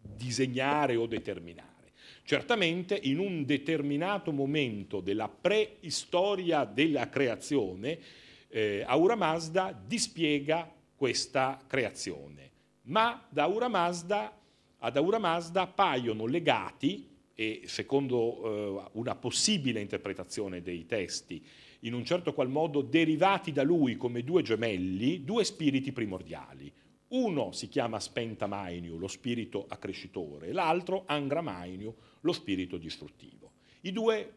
disegnare o determinare. Certamente in un determinato momento della preistoria della creazione eh, Aura Mazda dispiega questa creazione, ma da Aura Mazda, ad Aura Mazda appaiono legati, e secondo eh, una possibile interpretazione dei testi, in un certo qual modo derivati da lui come due gemelli, due spiriti primordiali. Uno si chiama Spenta Spentamainu, lo spirito accrescitore, l'altro Angra Angramainu, lo spirito distruttivo. I due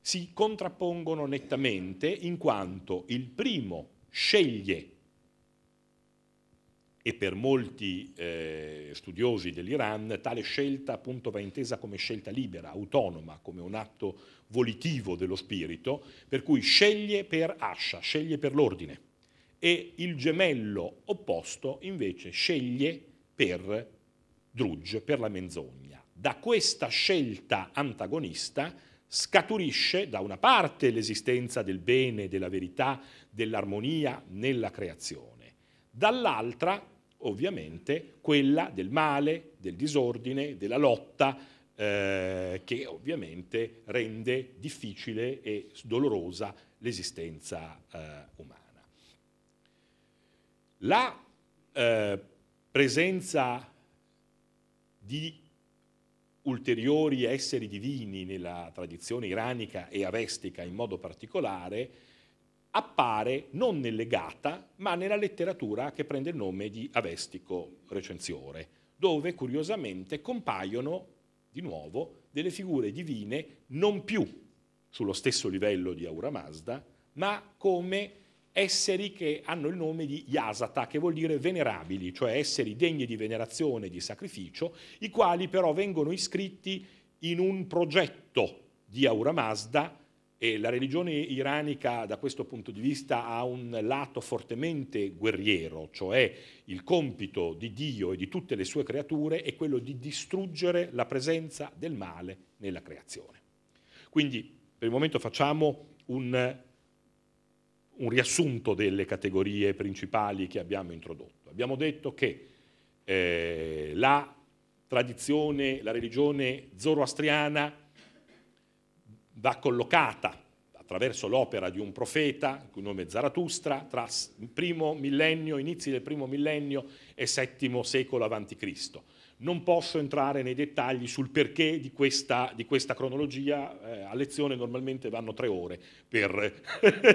si contrappongono nettamente in quanto il primo sceglie, e per molti eh, studiosi dell'Iran tale scelta appunto va intesa come scelta libera, autonoma, come un atto volitivo dello spirito, per cui sceglie per ascia, sceglie per l'ordine, e il gemello opposto invece sceglie per drudge, per la menzogna. Da questa scelta antagonista scaturisce da una parte l'esistenza del bene, della verità, dell'armonia nella creazione, dall'altra ovviamente quella del male, del disordine, della lotta eh, che ovviamente rende difficile e dolorosa l'esistenza eh, umana. La eh, presenza di ulteriori esseri divini nella tradizione iranica e avestica in modo particolare, appare non nell'Egata, ma nella letteratura che prende il nome di Avestico Recensiore, dove curiosamente compaiono di nuovo delle figure divine non più sullo stesso livello di Aura Mazda, ma come esseri che hanno il nome di Yasata, che vuol dire venerabili, cioè esseri degni di venerazione e di sacrificio, i quali però vengono iscritti in un progetto di Aura Mazda e la religione iranica da questo punto di vista ha un lato fortemente guerriero, cioè il compito di Dio e di tutte le sue creature è quello di distruggere la presenza del male nella creazione. Quindi per il momento facciamo un un riassunto delle categorie principali che abbiamo introdotto. Abbiamo detto che eh, la tradizione, la religione zoroastriana va collocata attraverso l'opera di un profeta, il nome è Zaratustra, tra primo millennio, inizi del primo millennio e settimo secolo a.C. Non posso entrare nei dettagli sul perché di questa, di questa cronologia, eh, a lezione normalmente vanno tre ore per,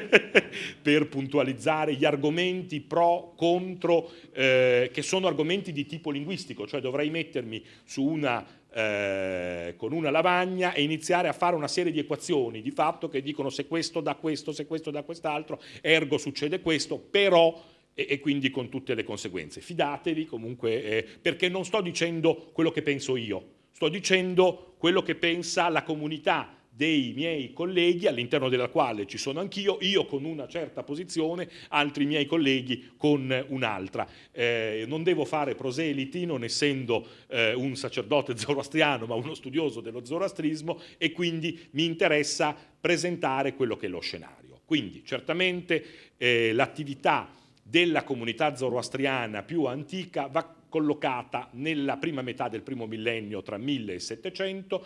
per puntualizzare gli argomenti pro, contro, eh, che sono argomenti di tipo linguistico, cioè dovrei mettermi su una eh, con una lavagna e iniziare a fare una serie di equazioni di fatto che dicono se questo da questo, se questo da quest'altro, ergo succede questo, però e, e quindi con tutte le conseguenze. Fidatevi comunque, eh, perché non sto dicendo quello che penso io, sto dicendo quello che pensa la comunità dei miei colleghi all'interno della quale ci sono anch'io, io con una certa posizione, altri miei colleghi con un'altra. Eh, non devo fare proseliti, non essendo eh, un sacerdote zoroastriano, ma uno studioso dello zoroastrismo, e quindi mi interessa presentare quello che è lo scenario. Quindi certamente eh, l'attività della comunità zoroastriana più antica va collocata nella prima metà del primo millennio tra 1000 e 700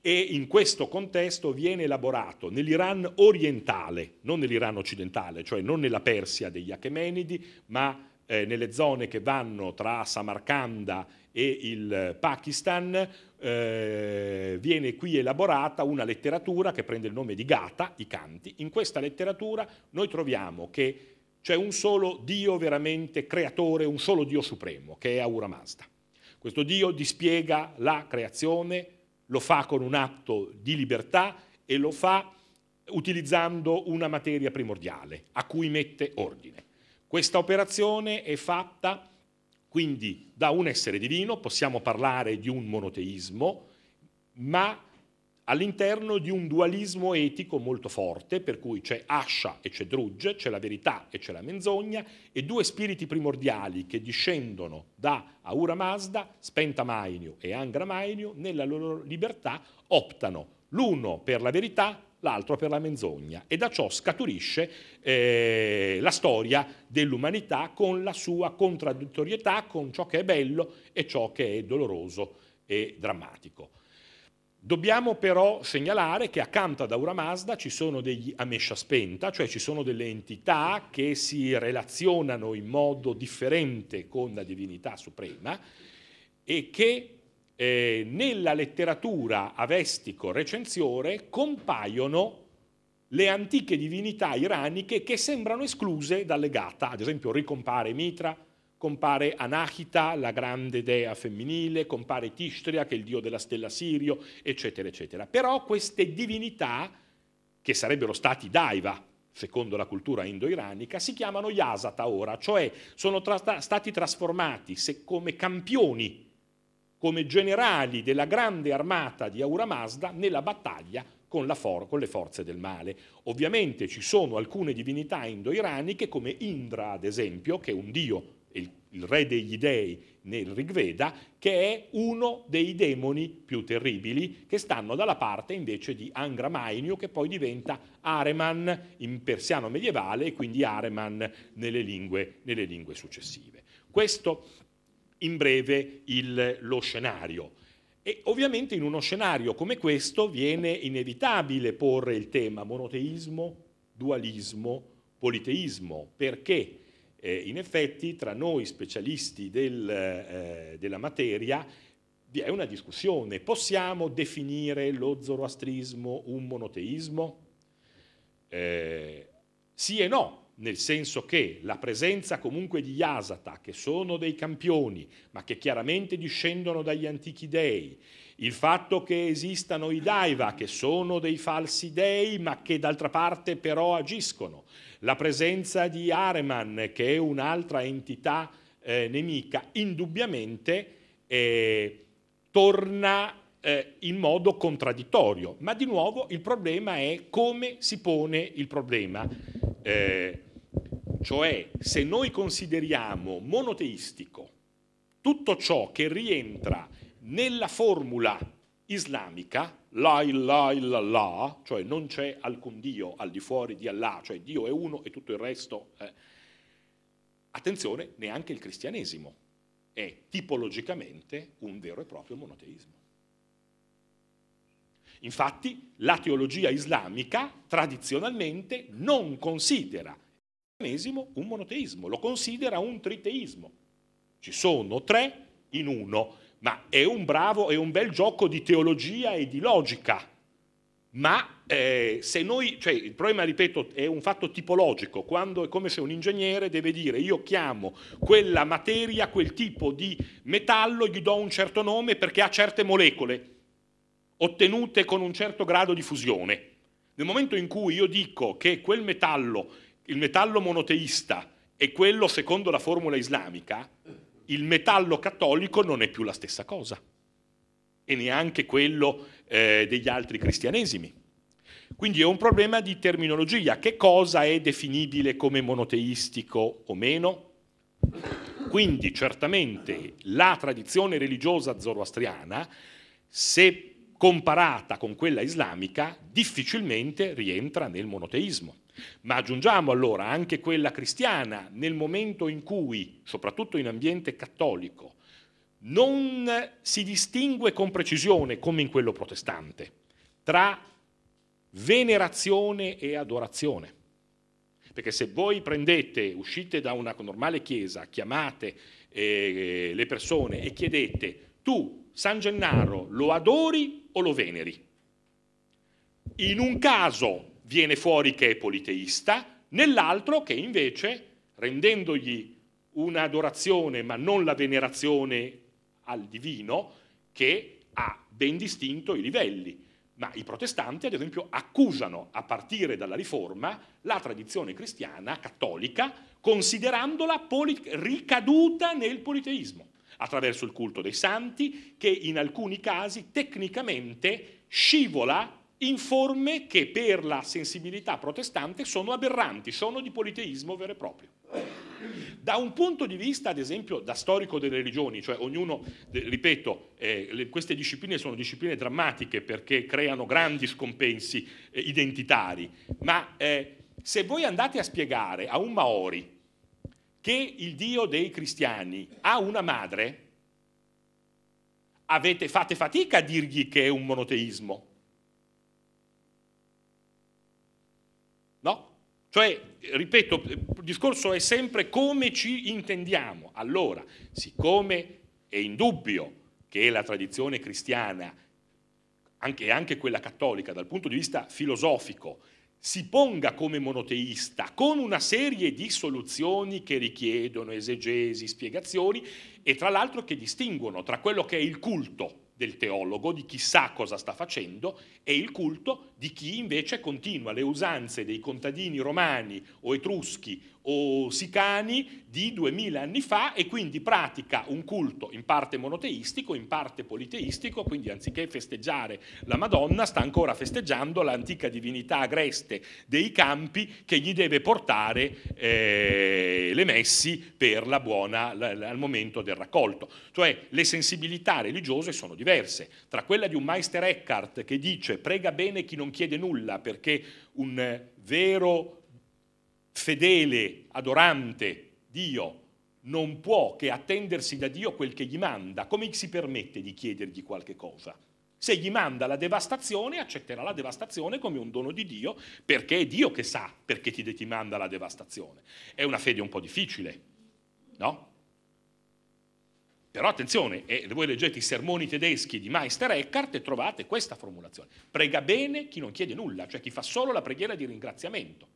e in questo contesto viene elaborato nell'Iran orientale, non nell'Iran occidentale, cioè non nella Persia degli Achemenidi, ma eh, nelle zone che vanno tra Samarcanda e il Pakistan, eh, viene qui elaborata una letteratura che prende il nome di Gata, i canti. In questa letteratura noi troviamo che c'è un solo Dio veramente creatore, un solo Dio supremo, che è Aura Mazda. Questo Dio dispiega la creazione, lo fa con un atto di libertà e lo fa utilizzando una materia primordiale a cui mette ordine. Questa operazione è fatta quindi da un essere divino, possiamo parlare di un monoteismo, ma all'interno di un dualismo etico molto forte, per cui c'è Asha e c'è Drudge, c'è la verità e c'è la menzogna, e due spiriti primordiali che discendono da Aura Mazda, Spenta Mainio e Angra Mainio, nella loro libertà optano l'uno per la verità, l'altro per la menzogna e da ciò scaturisce eh, la storia dell'umanità con la sua contraddittorietà, con ciò che è bello e ciò che è doloroso e drammatico. Dobbiamo però segnalare che accanto ad Aura Mazda ci sono degli Amesha spenta, cioè ci sono delle entità che si relazionano in modo differente con la divinità suprema e che eh, nella letteratura avestico recensiore compaiono le antiche divinità iraniche che sembrano escluse dal legata, ad esempio ricompare Mitra, compare Anahita, la grande dea femminile, compare Tishtria, che è il dio della stella Sirio, eccetera, eccetera. Però queste divinità, che sarebbero stati Daiva, secondo la cultura indo-iranica, si chiamano Yasata ora, cioè sono tra- stati trasformati se, come campioni, come generali della grande armata di Aura Mazda nella battaglia con, for- con, le forze del male. Ovviamente ci sono alcune divinità indo-iraniche come Indra, ad esempio, che è un dio il, il re degli dei nel Rigveda, che è uno dei demoni più terribili che stanno dalla parte invece di Angramainio, che poi diventa Areman in persiano medievale e quindi Areman nelle lingue, nelle lingue successive. Questo in breve il, lo scenario. E ovviamente in uno scenario come questo viene inevitabile porre il tema monoteismo, dualismo, politeismo. Perché? Eh, in effetti tra noi specialisti del, eh, della materia è una discussione. Possiamo definire lo zoroastrismo un monoteismo? Eh, sì e no, nel senso che la presenza comunque di Yasata, che sono dei campioni, ma che chiaramente discendono dagli antichi dei, il fatto che esistano i Daiva, che sono dei falsi dei, ma che d'altra parte però agiscono, la presenza di Areman che è un'altra entità eh, nemica, indubbiamente eh, torna eh, in modo contraddittorio. Ma di nuovo il problema è come si pone il problema. Eh, cioè, se noi consideriamo monoteistico tutto ciò che rientra nella formula islamica, la la illa la, cioè non c'è alcun Dio al di fuori di Allah, cioè Dio è uno e tutto il resto. È. Eh. Attenzione, neanche il cristianesimo è tipologicamente un vero e proprio monoteismo. Infatti la teologia islamica tradizionalmente non considera il cristianesimo un monoteismo, lo considera un triteismo. Ci sono tre in uno, ma è un bravo, è un bel gioco di teologia e di logica. Ma eh, se noi, cioè il problema, ripeto, è un fatto tipologico, quando è come se un ingegnere deve dire io chiamo quella materia, quel tipo di metallo, gli do un certo nome perché ha certe molecole ottenute con un certo grado di fusione. Nel momento in cui io dico che quel metallo, il metallo monoteista, è quello secondo la formula islamica, il metallo cattolico non è più la stessa cosa e neanche quello eh, degli altri cristianesimi. Quindi è un problema di terminologia, che cosa è definibile come monoteistico o meno? Quindi certamente la tradizione religiosa zoroastriana, se comparata con quella islamica, difficilmente rientra nel monoteismo. Ma aggiungiamo allora anche quella cristiana nel momento in cui, soprattutto in ambiente cattolico, non si distingue con precisione, come in quello protestante, tra venerazione e adorazione. Perché se voi prendete, uscite da una normale chiesa, chiamate eh, le persone e chiedete, tu San Gennaro lo adori o lo veneri? In un caso viene fuori che è politeista, nell'altro che invece, rendendogli un'adorazione ma non la venerazione al divino, che ha ben distinto i livelli. Ma i protestanti, ad esempio, accusano, a partire dalla Riforma, la tradizione cristiana cattolica, considerandola poli- ricaduta nel politeismo, attraverso il culto dei santi, che in alcuni casi tecnicamente scivola in forme che per la sensibilità protestante sono aberranti, sono di politeismo vero e proprio. Da un punto di vista, ad esempio, da storico delle religioni, cioè ognuno, eh, ripeto, eh, le, queste discipline sono discipline drammatiche perché creano grandi scompensi eh, identitari, ma eh, se voi andate a spiegare a un Maori che il Dio dei cristiani ha una madre, avete, fate fatica a dirgli che è un monoteismo No? Cioè, ripeto, il discorso è sempre come ci intendiamo. Allora, siccome è indubbio che la tradizione cristiana anche, anche quella cattolica dal punto di vista filosofico si ponga come monoteista con una serie di soluzioni che richiedono esegesi, spiegazioni e tra l'altro che distinguono tra quello che è il culto del teologo, di chi sa cosa sta facendo, e il culto di chi invece continua le usanze dei contadini romani o etruschi o sicani di duemila anni fa e quindi pratica un culto in parte monoteistico, in parte politeistico, quindi anziché festeggiare la Madonna sta ancora festeggiando l'antica divinità agreste dei campi che gli deve portare eh, le messi per la buona, la, la, al momento del raccolto. Cioè le sensibilità religiose sono diverse, tra quella di un Meister Eckhart che dice prega bene chi non chiede nulla perché un vero fedele, adorante Dio non può che attendersi da Dio quel che gli manda, come si permette di chiedergli qualche cosa? Se gli manda la devastazione, accetterà la devastazione come un dono di Dio, perché è Dio che sa perché ti, ti manda la devastazione. È una fede un po' difficile, no? Però attenzione, eh, voi leggete i sermoni tedeschi di Meister Eckhart e trovate questa formulazione. Prega bene chi non chiede nulla, cioè chi fa solo la preghiera di ringraziamento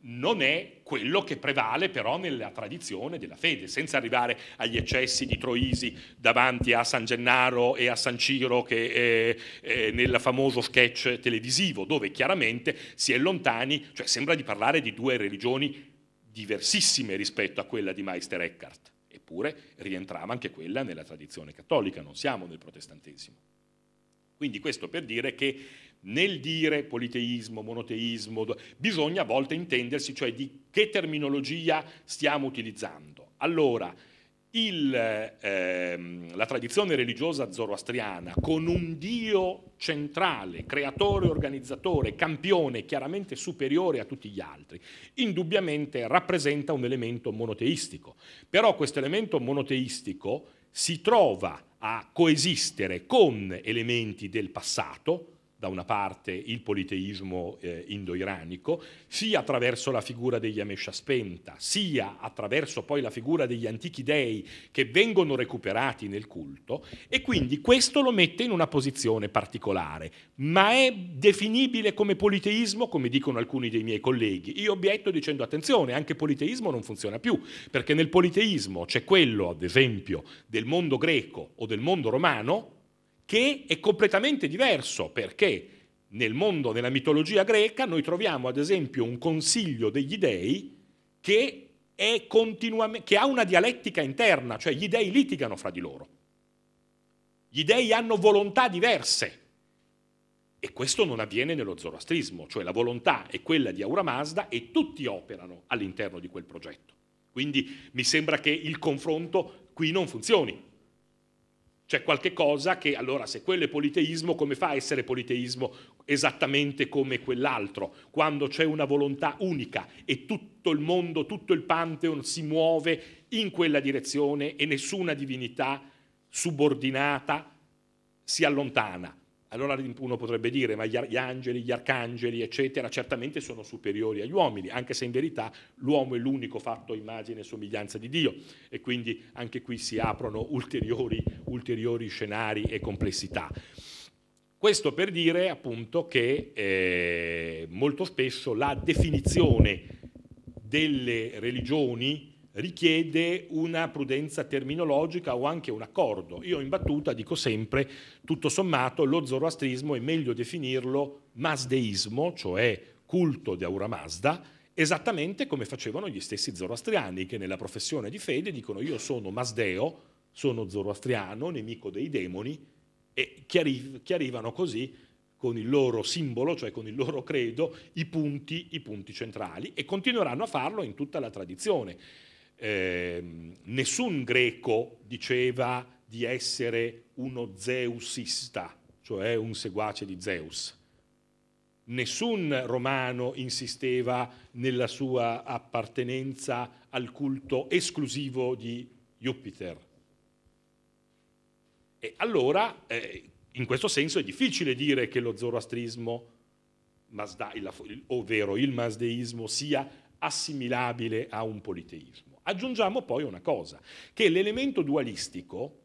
non è quello che prevale però nella tradizione della fede, senza arrivare agli eccessi di Troisi davanti a San Gennaro e a San Ciro che è, eh, è eh, nel famoso sketch televisivo, dove chiaramente si è lontani, cioè sembra di parlare di due religioni diversissime rispetto a quella di Meister Eckhart, eppure rientrava anche quella nella tradizione cattolica, non siamo nel protestantesimo. Quindi questo per dire che nel dire politeismo, monoteismo, bisogna a volte intendersi, cioè di che terminologia stiamo utilizzando. Allora, il, ehm, la tradizione religiosa zoroastriana con un Dio centrale, creatore, organizzatore, campione, chiaramente superiore a tutti gli altri, indubbiamente rappresenta un elemento monoteistico. Però questo elemento monoteistico si trova a coesistere con elementi del passato, da una parte il politeismo eh, indo-iranico, sia attraverso la figura degli Amesha spenta, sia attraverso poi la figura degli antichi dei che vengono recuperati nel culto e quindi questo lo mette in una posizione particolare, ma è definibile come politeismo, come dicono alcuni dei miei colleghi. Io obietto dicendo attenzione, anche politeismo non funziona più, perché nel politeismo c'è quello, ad esempio, del mondo greco o del mondo romano, che è completamente diverso perché nel mondo, nella mitologia greca, noi troviamo ad esempio un consiglio degli dei che, che, ha una dialettica interna, cioè gli dei litigano fra di loro. Gli dei hanno volontà diverse e questo non avviene nello zoroastrismo, cioè la volontà è quella di Aura Mazda e tutti operano all'interno di quel progetto. Quindi mi sembra che il confronto qui non funzioni. C'è qualche cosa che allora se quello è politeismo come fa a essere politeismo esattamente come quell'altro? Quando c'è una volontà unica e tutto il mondo, tutto il Pantheon si muove in quella direzione e nessuna divinità subordinata si allontana, allora uno potrebbe dire, ma gli, angeli, gli arcangeli, eccetera, certamente sono superiori agli uomini, anche se in verità l'uomo è l'unico fatto immagine e somiglianza di Dio e quindi anche qui si aprono ulteriori, ulteriori scenari e complessità. Questo per dire appunto che eh, molto spesso la definizione delle religioni richiede una prudenza terminologica o anche un accordo. Io in battuta dico sempre, tutto sommato, lo zoroastrismo è meglio definirlo masdeismo, cioè culto di Aura Mazda, esattamente come facevano gli stessi zoroastriani che nella professione di fede dicono io sono masdeo, sono zoroastriano, nemico dei demoni, e che arrivano così con il loro simbolo, cioè con il loro credo, i punti, i punti centrali e continueranno a farlo in tutta la tradizione. Ehm, nessun greco diceva di essere uno zeusista, cioè un seguace di Zeus. Nessun romano insisteva nella sua appartenenza al culto esclusivo di Jupiter. E allora, eh, in questo senso, è difficile dire che lo zoroastrismo, ovvero il masdeismo, sia assimilabile a un politeismo. Aggiungiamo poi una cosa, che l'elemento dualistico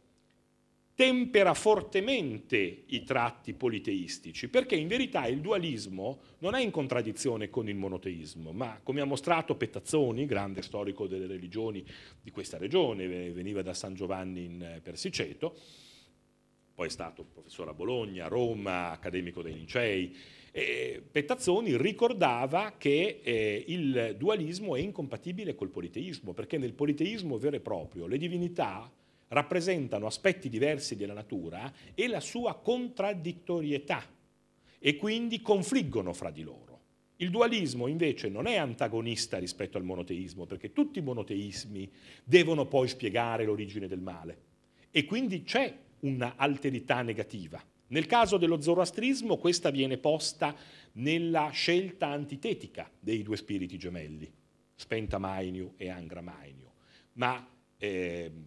tempera fortemente i tratti politeistici, perché in verità il dualismo non è in contraddizione con il monoteismo, ma come ha mostrato Petazzoni, grande storico delle religioni di questa regione, veniva da San Giovanni in eh, Persiceto, poi è stato professore a Bologna, a Roma, accademico dei Lincei, eh, Petazzoni ricordava che eh, il dualismo è incompatibile col politeismo, perché nel politeismo vero e proprio le divinità rappresentano aspetti diversi della natura e la sua contraddittorietà e quindi confliggono fra di loro. Il dualismo invece non è antagonista rispetto al monoteismo, perché tutti i monoteismi devono poi spiegare l'origine del male e quindi c'è un'alterità negativa. Nel caso dello zoroastrismo questa viene posta nella scelta antitetica dei due spiriti gemelli, Spenta Mainio e Angra Mainio, ma è ehm,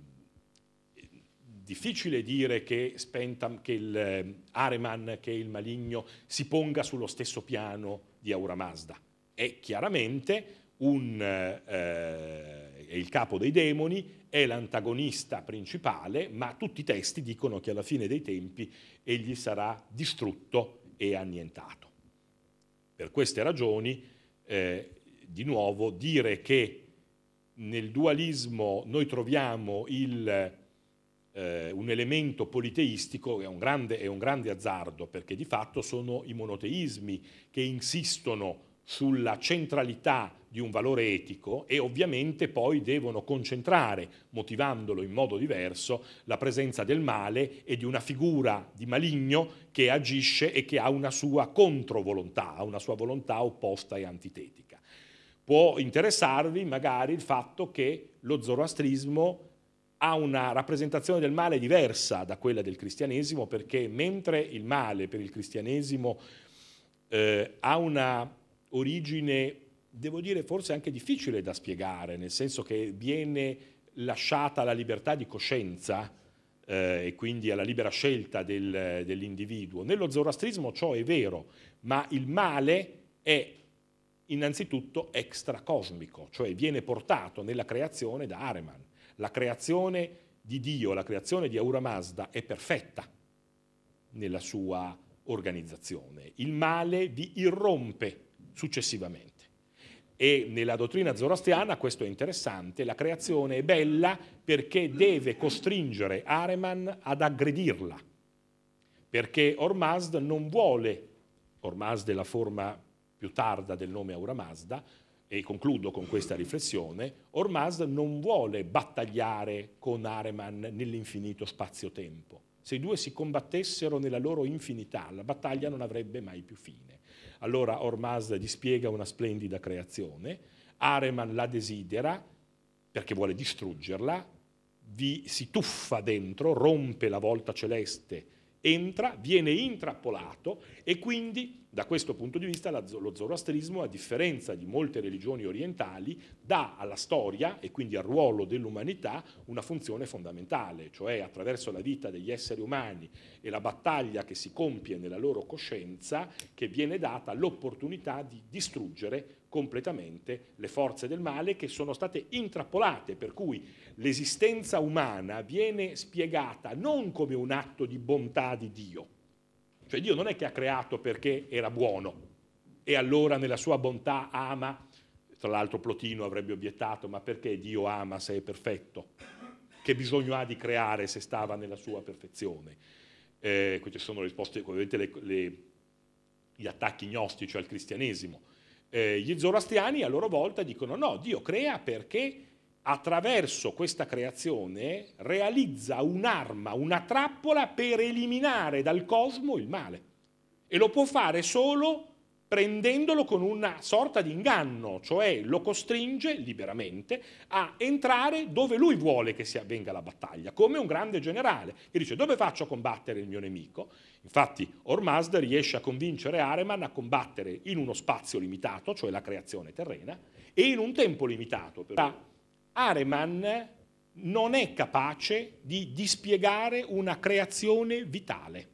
difficile dire che, Spenta, che il, ehm, Areman, che il maligno, si ponga sullo stesso piano di Auramazda. È chiaramente un, eh, è il capo dei demoni, è l'antagonista principale, ma tutti i testi dicono che alla fine dei tempi egli sarà distrutto e annientato. Per queste ragioni, eh, di nuovo, dire che nel dualismo noi troviamo il, eh, un elemento politeistico è un, grande, è un grande azzardo, perché di fatto sono i monoteismi che insistono sulla centralità di un valore etico e ovviamente poi devono concentrare, motivandolo in modo diverso, la presenza del male e di una figura di maligno che agisce e che ha una sua controvolontà, una sua volontà opposta e antitetica. Può interessarvi magari il fatto che lo zoroastrismo ha una rappresentazione del male diversa da quella del cristianesimo perché mentre il male per il cristianesimo eh, ha una origine, devo dire, forse anche difficile da spiegare, nel senso che viene lasciata alla libertà di coscienza eh, e quindi alla libera scelta del, dell'individuo. Nello zoroastrismo ciò è vero, ma il male è innanzitutto extracosmico, cioè viene portato nella creazione da Areman. La creazione di Dio, la creazione di Aura Mazda è perfetta nella sua organizzazione. Il male vi irrompe successivamente. E nella dottrina zoroastriana, questo è interessante, la creazione è bella perché deve costringere Areman ad aggredirla, perché Ormazd non vuole, Ormazd è la forma più tarda del nome Auramazda, e concludo con questa riflessione, Ormazd non vuole battagliare con Areman nell'infinito spazio-tempo. Se i due si combattessero nella loro infinità, la battaglia non avrebbe mai più fine. Allora Ormaz gli spiega una splendida creazione, Areman la desidera perché vuole distruggerla, vi si tuffa dentro, rompe la volta celeste entra, viene intrappolato e quindi da questo punto di vista lo zoroastrismo, a differenza di molte religioni orientali, dà alla storia e quindi al ruolo dell'umanità una funzione fondamentale, cioè attraverso la vita degli esseri umani e la battaglia che si compie nella loro coscienza che viene data l'opportunità di distruggere completamente le forze del male che sono state intrappolate, per cui l'esistenza umana viene spiegata non come un atto di bontà di Dio, cioè Dio non è che ha creato perché era buono e allora nella sua bontà ama, tra l'altro Plotino avrebbe obiettato, ma perché Dio ama se è perfetto? Che bisogno ha di creare se stava nella sua perfezione? Eh, queste sono le risposte, ovviamente le, le, gli attacchi gnostici al cristianesimo eh, gli zoroastriani a loro volta dicono no, Dio crea perché attraverso questa creazione realizza un'arma, una trappola per eliminare dal cosmo il male. E lo può fare solo prendendolo con una sorta di inganno, cioè lo costringe liberamente a entrare dove lui vuole che si avvenga la battaglia, come un grande generale che dice dove faccio combattere il mio nemico? Infatti Ormazd riesce a convincere Areman a combattere in uno spazio limitato, cioè la creazione terrena, e in un tempo limitato. Areman non è capace di dispiegare una creazione vitale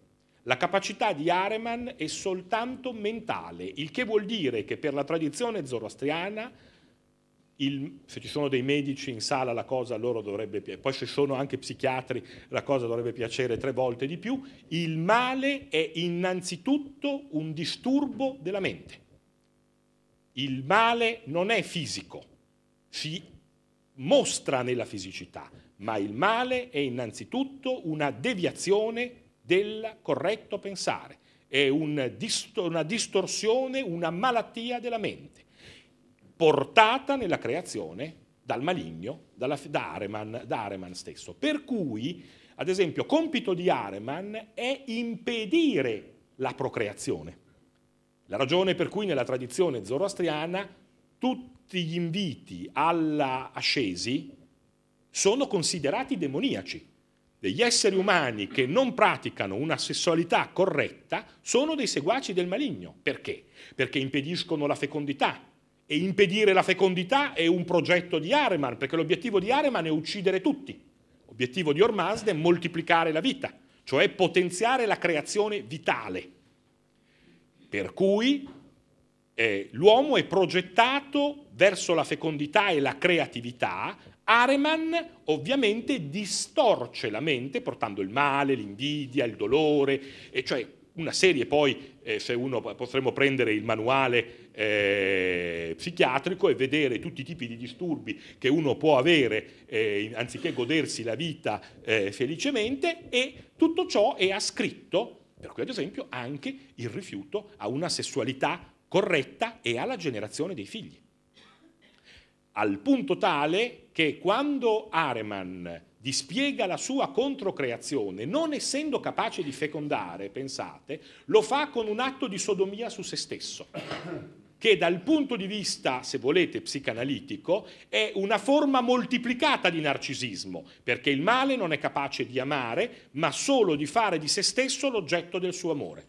la capacità di Areman è soltanto mentale, il che vuol dire che per la tradizione zoroastriana, il, se ci sono dei medici in sala la cosa loro dovrebbe piacere, poi se sono anche psichiatri la cosa dovrebbe piacere tre volte di più, il male è innanzitutto un disturbo della mente. Il male non è fisico, si mostra nella fisicità, ma il male è innanzitutto una deviazione del corretto pensare, è un disto una distorsione, una malattia della mente, portata nella creazione dal maligno, dalla, da, Areman, da Areman stesso. Per cui, ad esempio, compito di Areman è impedire la procreazione. La ragione per cui nella tradizione zoroastriana tutti gli inviti alla ascesi sono considerati demoniaci degli esseri umani che non praticano una sessualità corretta sono dei seguaci del maligno. Perché? Perché impediscono la fecondità. E impedire la fecondità è un progetto di Areman, perché l'obiettivo di Areman è uccidere tutti. L'obiettivo di Ormazd è moltiplicare la vita, cioè potenziare la creazione vitale. Per cui eh, l'uomo è progettato verso la fecondità e la creatività Areman ovviamente distorce la mente portando il male, l'invidia, il dolore, e cioè una serie poi, eh, se uno potremmo prendere il manuale eh, psichiatrico e vedere tutti i tipi di disturbi che uno può avere eh, anziché godersi la vita eh, felicemente e tutto ciò è ascritto, per cui ad esempio anche il rifiuto a una sessualità corretta e alla generazione dei figli al punto tale che quando Areman dispiega la sua controcreazione, non essendo capace di fecondare, pensate, lo fa con un atto di sodomia su se stesso, che dal punto di vista, se volete, psicanalitico, è una forma moltiplicata di narcisismo, perché il male non è capace di amare, ma solo di fare di se stesso l'oggetto del suo amore.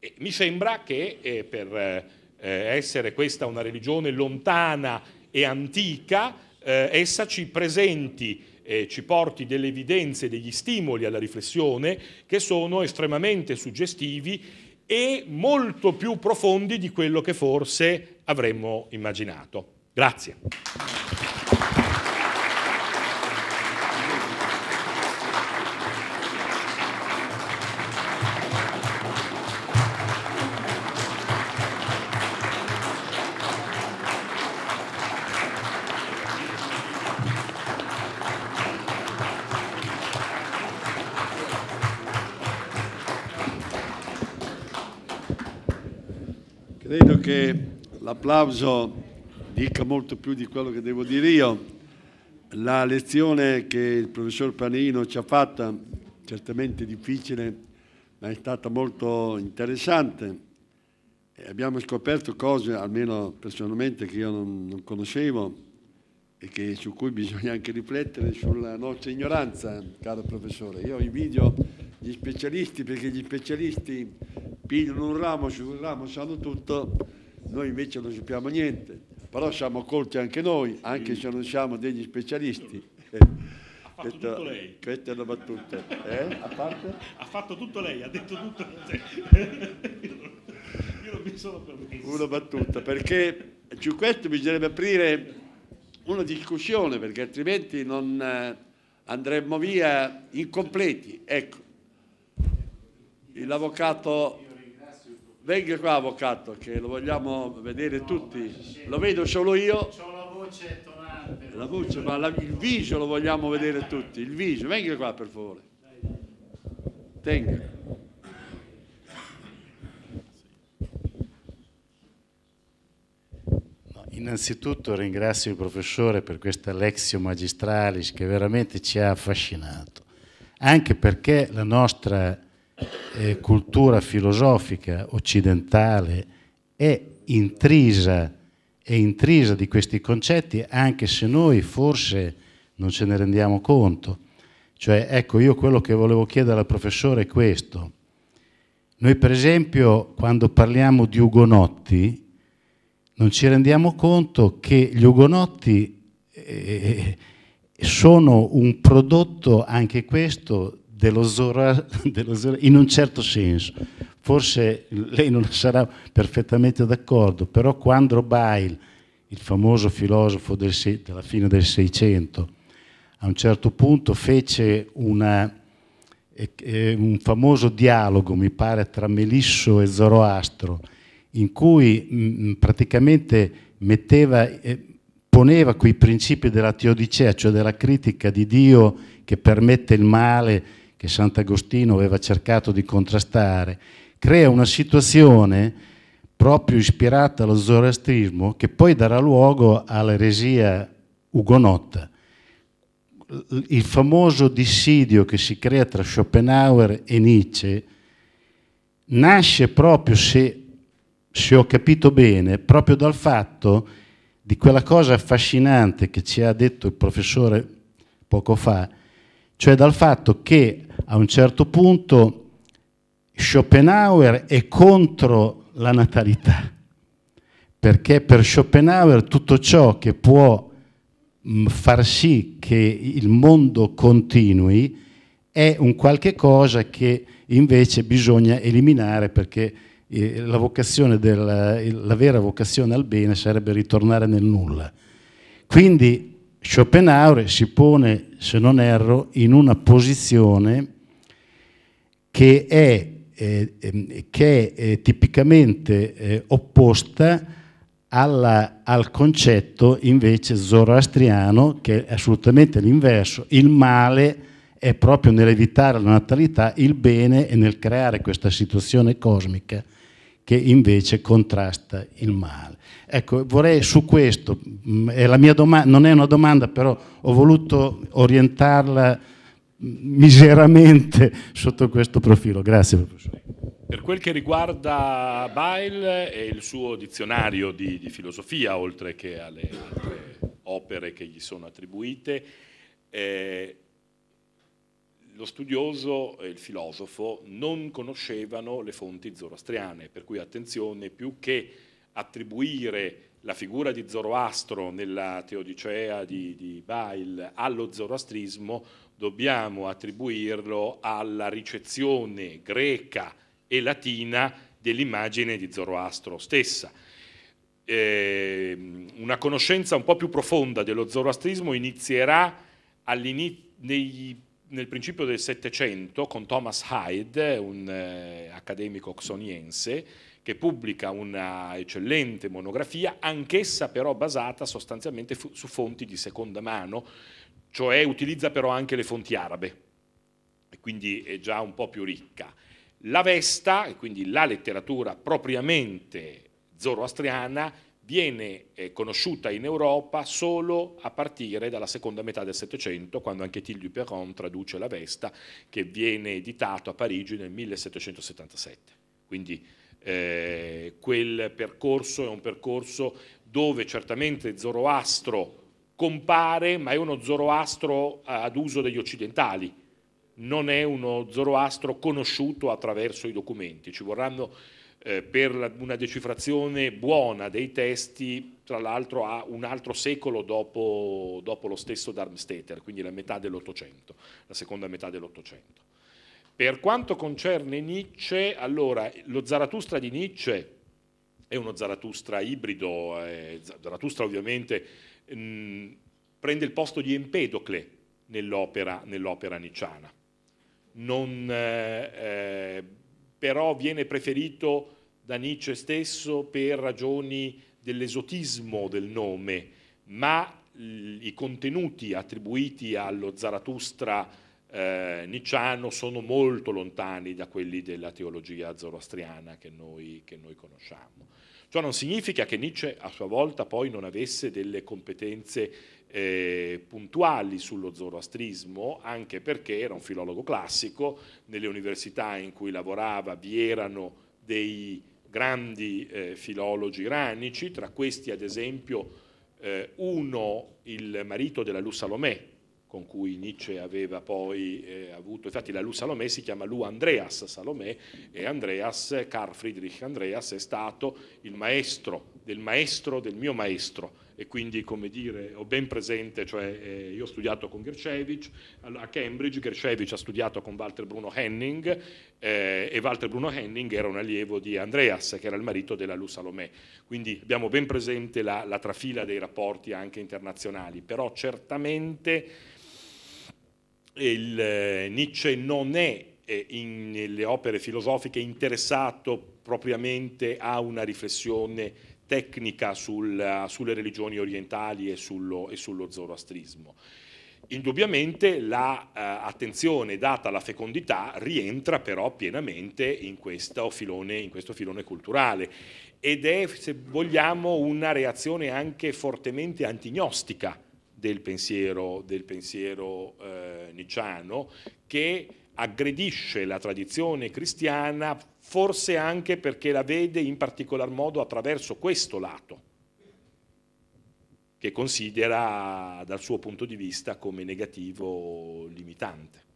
E mi sembra che eh, per... Eh, eh, essere questa una religione lontana e antica, eh, essa ci presenti e eh, ci porti delle evidenze, degli stimoli alla riflessione che sono estremamente suggestivi e molto più profondi di quello che forse avremmo immaginato. Grazie. che l'applauso dica molto più di quello che devo dire io. La lezione che il professor Panino ci ha fatta, certamente difficile, ma è stata molto interessante. E abbiamo scoperto cose, almeno personalmente, che io non, non conoscevo e che, su cui bisogna anche riflettere sulla nostra ignoranza, caro professore. Io invidio... video gli specialisti, perché gli specialisti pigliano un ramo su un ramo, sanno tutto, noi invece non sappiamo niente, però siamo colti anche noi, anche se non siamo degli specialisti. Ha fatto tutto lei. Questa è una battuta. Eh? Ha fatto tutto lei, ha detto tutto. Io non mi sono permesso. Una battuta, perché su questo bisognerebbe aprire una discussione, perché altrimenti non eh, andremmo via incompleti. Ecco, l'avvocato, venga qua avvocato che lo vogliamo vedere no, tutti, lo vedo solo io. Ho la voce tonante. La voce, ma la, il viso lo vogliamo vedere tutti, il viso, venga qua per favore. Tenga. Innanzitutto ringrazio il professore per questa lexio magistralis che veramente ci ha affascinato, anche perché la nostra eh, cultura filosofica occidentale è intrisa, è intrisa di questi concetti anche se noi forse non ce ne rendiamo conto. Cioè, ecco, io quello che volevo chiedere al professore è questo. Noi per esempio quando parliamo di ugonotti non ci rendiamo conto che gli ugonotti eh, sono un prodotto, anche questo, dell'osora, dell'osora in un certo senso. Forse lei non sarà perfettamente d'accordo, però quando Bail, il famoso filosofo del, della fine del Seicento, a un certo punto fece una, eh, un famoso dialogo, mi pare, tra Melisso e Zoroastro, in cui mh, mm, mm, praticamente metteva, eh, poneva quei principi della teodicea, cioè della critica di Dio che permette il male che Sant'Agostino aveva cercato di contrastare, crea una situazione proprio ispirata allo zoroastrismo che poi darà luogo all'eresia ugonotta. Il famoso dissidio che si crea tra Schopenhauer e Nietzsche nasce proprio, se, se ho capito bene, proprio dal fatto di quella cosa affascinante che ci ha detto il professore poco fa, cioè dal fatto che a un certo punto Schopenhauer è contro la natalità, perché per Schopenhauer tutto ciò che può mm, far sì che il mondo continui è un qualche cosa che invece bisogna eliminare perché eh, la, del, la vera vocazione al bene sarebbe ritornare nel nulla. Quindi Schopenhauer si pone, se non erro, in una posizione che è, eh, ehm, che è eh, tipicamente eh, opposta alla, al concetto invece zoroastriano che è assolutamente l'inverso. Il male è proprio nell'evitare la natalità, il bene è nel creare questa situazione cosmica che invece contrasta il male. Ecco, vorrei su questo, mm, è non è una domanda, però ho voluto orientarla miseramente sotto questo profilo. Grazie professore. Per quel che riguarda Bail e il suo dizionario di, di filosofia, oltre che alle altre opere che gli sono attribuite, eh, lo studioso e il filosofo non conoscevano le fonti zoroastriane, per cui attenzione, più che attribuire la figura di Zoroastro nella Teodicea di, di Bail allo zoroastrismo, dobbiamo attribuirlo alla ricezione greca e latina dell'immagine di Zoroastro stessa. Eh, una conoscenza un po' più profonda dello zoroastrismo inizierà nei, nel principio del Settecento con Thomas Hyde, un eh, accademico oxoniense, che pubblica una eccellente monografia, anch'essa però basata sostanzialmente su fonti di seconda mano, cioè utilizza però anche le fonti arabe, e quindi è già un po' più ricca. La Vesta, e quindi la letteratura propriamente zoroastriana, viene eh, conosciuta in Europa solo a partire dalla seconda metà del Settecento, quando anche Tilly Perron traduce la Vesta, che viene editato a Parigi nel 1777. Quindi eh, quel percorso è un percorso dove certamente Zoroastro compare, ma è uno zoroastro eh, ad uso degli occidentali, non è uno zoroastro conosciuto attraverso i documenti. Ci vorranno eh, per una decifrazione buona dei testi, tra l'altro a un altro secolo dopo, dopo lo stesso Darmstetter, quindi la metà dell'Ottocento, la seconda metà dell'Ottocento. Per quanto concerne Nietzsche, allora lo Zaratustra di Nietzsche è uno Zaratustra ibrido, eh, Zaratustra ovviamente Ehm, prende il posto di Empedocle nell'opera, nell'opera nicciana. Non, eh, eh, però viene preferito da Nietzsche stesso per ragioni dell'esotismo del nome, ma i contenuti attribuiti allo Zaratustra eh, nicciano sono molto lontani da quelli della teologia zoroastriana che noi, che noi conosciamo. Ciò non significa che Nietzsche a sua volta poi non avesse delle competenze eh, puntuali sullo zoroastrismo, anche perché era un filologo classico, nelle università in cui lavorava vi erano dei grandi eh, filologi iranici, tra questi ad esempio eh, uno, il marito della Luz Salomè, con cui Nietzsche aveva poi eh, avuto, infatti la Lu Salomè si chiama Lu Andreas Salomè e Andreas, Carl Friedrich Andreas, è stato il maestro del maestro del mio maestro e quindi come dire ho ben presente, cioè eh, io ho studiato con Gershevich a Cambridge, Gershevich ha studiato con Walter Bruno Henning eh, e Walter Bruno Henning era un allievo di Andreas che era il marito della Lu Salomè, quindi abbiamo ben presente la, la trafila dei rapporti anche internazionali, però certamente il, eh, Nietzsche non è eh, in, nelle opere filosofiche interessato propriamente a una riflessione tecnica sul, eh, sulle religioni orientali e sullo, e sullo zoroastrismo. Indubbiamente l'attenzione la, eh, data alla fecondità rientra però pienamente in questo, filone, in questo filone culturale ed è, se vogliamo, una reazione anche fortemente antignostica del pensiero, del pensiero eh, nicciano che aggredisce la tradizione cristiana forse anche perché la vede in particolar modo attraverso questo lato che considera dal suo punto di vista come negativo limitante.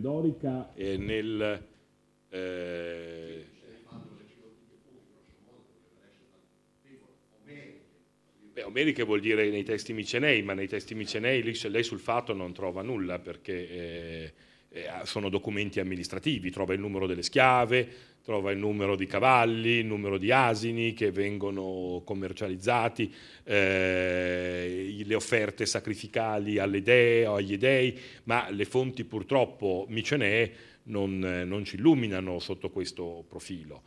dorica e nel... Eh, Beh, omeriche vuol dire nei testi micenei, ma nei testi micenei lei, sul fatto non trova nulla perché eh, eh, sono documenti amministrativi, trova il numero delle schiave, trova il numero di cavalli, il numero di asini che vengono commercializzati, eh, le offerte sacrificali alle dee o agli dei, ma le fonti purtroppo micenee non, non ci illuminano sotto questo profilo.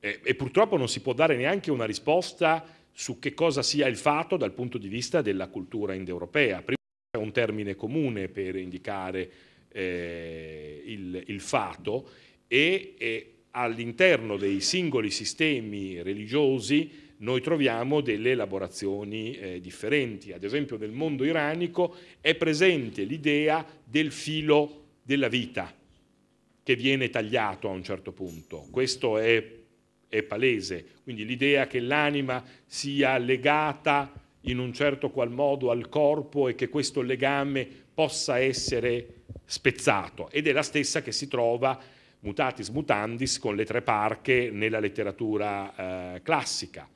E, e purtroppo non si può dare neanche una risposta su che cosa sia il fato dal punto di vista della cultura indoeuropea. Prima c'è un termine comune per indicare eh, il, il, fato e, e all'interno dei singoli sistemi religiosi noi troviamo delle elaborazioni eh, differenti. Ad esempio nel mondo iranico è presente l'idea del filo della vita che viene tagliato a un certo punto. Questo è, è palese, quindi l'idea che l'anima sia legata in un certo qual modo al corpo e che questo legame possa essere spezzato ed è la stessa che si trova mutatis mutandis con le tre parche nella letteratura eh, classica.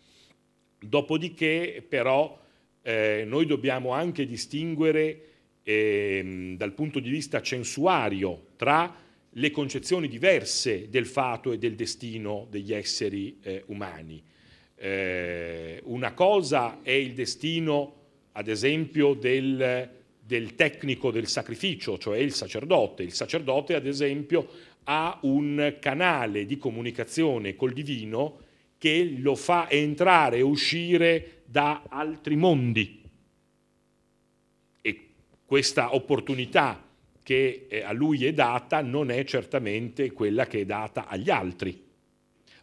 Dopodiché però eh, noi dobbiamo anche distinguere eh, dal punto di vista censuario tra le concezioni diverse del fato e del destino degli esseri eh, umani. Eh, una cosa è il destino, ad esempio, del del tecnico del sacrificio, cioè il sacerdote. Il sacerdote, ad esempio, ha un canale di comunicazione col divino che lo fa entrare e uscire da altri mondi. E questa opportunità che eh, a lui è data non è certamente quella che è data agli altri.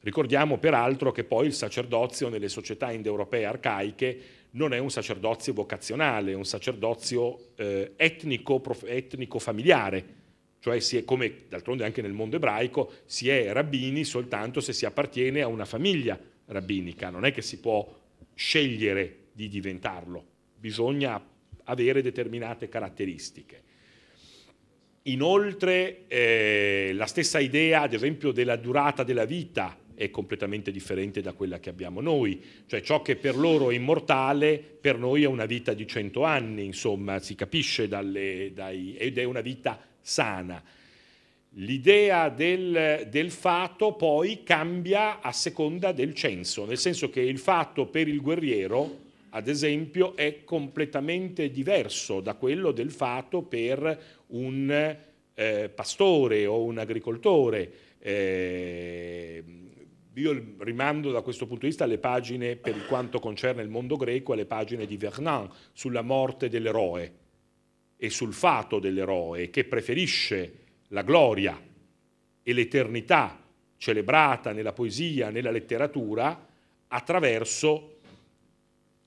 Ricordiamo peraltro che poi il sacerdozio nelle società indoeuropee arcaiche non è un sacerdozio vocazionale, è un sacerdozio eh, etnico, prof, etnico familiare cioè si è, come d'altronde anche nel mondo ebraico, si è rabbini soltanto se si appartiene a una famiglia rabbinica, non è che si può scegliere di diventarlo, bisogna avere determinate caratteristiche. Inoltre eh, la stessa idea, ad esempio, della durata della vita è completamente differente da quella che abbiamo noi, cioè ciò che per loro è immortale, per noi è una vita di 100 anni, insomma, si capisce dalle, dai, ed è una vita sana. L'idea del, del, fatto poi cambia a seconda del censo, nel senso che il fatto per il guerriero, ad esempio, è completamente diverso da quello del fatto per un eh, pastore o un agricoltore. Eh, io rimando da questo punto di vista alle pagine, per quanto concerne il mondo greco, alle pagine di Vernon sulla morte dell'eroe e sul fato dell'eroe che preferisce la gloria e l'eternità celebrata nella poesia, nella letteratura, attraverso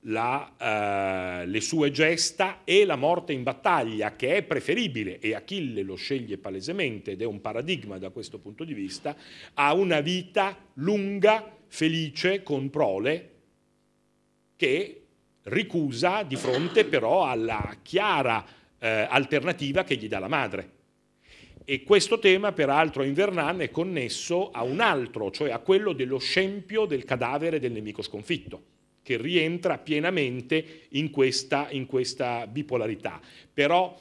la, eh, le sue gesta e la morte in battaglia, che è preferibile, e Achille lo sceglie palesemente ed è un paradigma da questo punto di vista, a una vita lunga, felice, con prole, che ricusa di fronte però alla chiara eh, alternativa che gli dà la madre. E questo tema, peraltro, in Vernan è connesso a un altro, cioè a quello dello scempio del cadavere del nemico sconfitto, che rientra pienamente in questa, in questa bipolarità. Però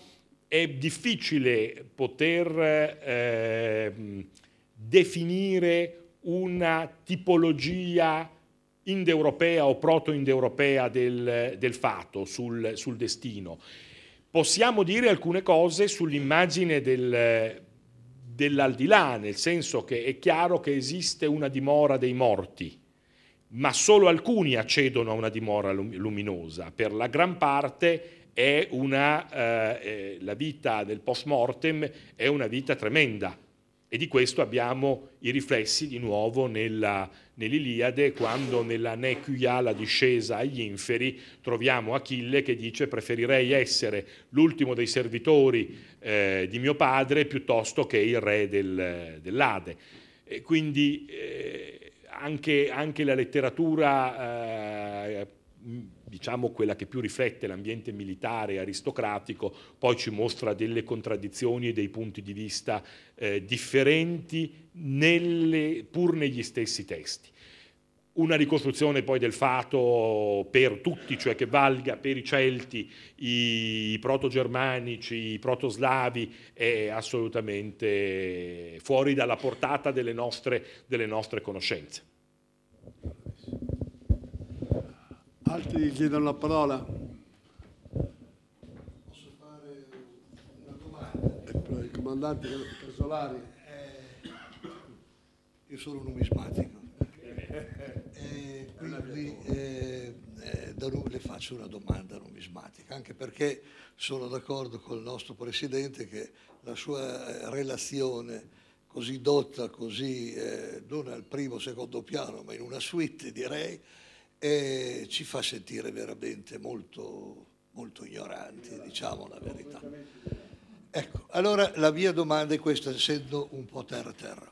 è difficile poter eh, definire una tipologia indoeuropea o proto-indoeuropea del, del, fato sul, sul destino possiamo dire alcune cose sull'immagine del, dell'aldilà, nel senso che è chiaro che esiste una dimora dei morti, ma solo alcuni accedono a una dimora luminosa, per la gran parte una, eh, la vita del post mortem è una vita tremenda, e di questo abbiamo i riflessi di nuovo nella, nell'Iliade, quando nella Necuia, la discesa agli inferi, troviamo Achille che dice preferirei essere l'ultimo dei servitori eh, di mio padre piuttosto che il re del, dell'Ade. E quindi eh, anche, anche, la letteratura eh, diciamo quella che più riflette l'ambiente militare e aristocratico, poi ci mostra delle contraddizioni e dei punti di vista eh, differenti nelle, pur negli stessi testi. Una ricostruzione poi del fato per tutti, cioè che valga per i Celti, i proto-germanici, i proto-slavi, è assolutamente fuori dalla portata delle nostre, delle nostre conoscenze. Altri chiedono la parola. Posso fare una domanda? Eh, il comandante Casolari. Eh, io sono numismatico. Eh, quindi eh, eh, da le faccio una domanda numismatica, anche perché sono d'accordo con il nostro Presidente che la sua eh, relazione così dotta, così non al primo, secondo piano, ma in una suite direi, e ci fa sentire veramente molto, molto ignoranti, diciamo la verità. Ecco, allora la mia domanda è questa, essendo un po' terra-terra.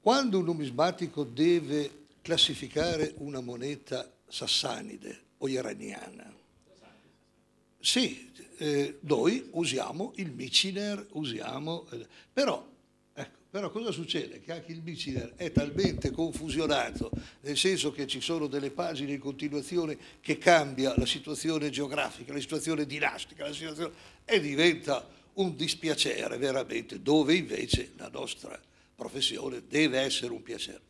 Quando un numismatico deve classificare una moneta sassanide o iraniana, sì, eh, noi usiamo il miciner, usiamo, eh, però però cosa succede? Che anche il Bicinar è talmente confusionato, nel senso che ci sono delle pagine in continuazione che cambia la situazione geografica, la situazione dinastica, la situazione... e diventa un dispiacere veramente, dove invece la nostra professione deve essere un piacere.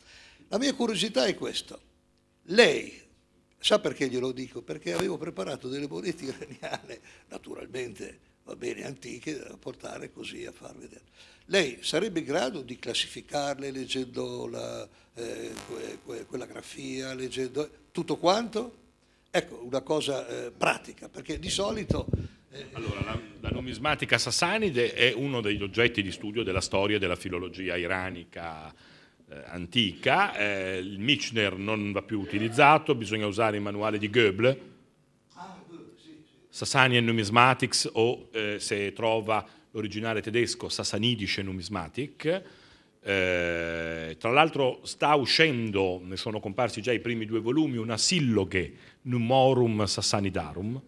La mia curiosità è questa. Lei, sa perché glielo dico? Perché avevo preparato delle monete iraniane, naturalmente va bene, antiche da portare così a far vedere. Lei sarebbe in grado di classificarle leggendo la, eh, que, que, quella grafia, leggendo tutto quanto? Ecco, una cosa eh, pratica, perché di solito... Eh, allora, la, la, numismatica sassanide è uno degli oggetti di studio della storia della filologia iranica eh, antica, eh, il Michener non va più utilizzato, bisogna usare il manuale di Goebbels, Sasanian Numismatics o eh, se trova l'originale tedesco Sasanidische Numismatik. Eh, tra l'altro sta uscendo, ne sono comparsi già i primi due volumi, una silloge Numorum Sassanidarum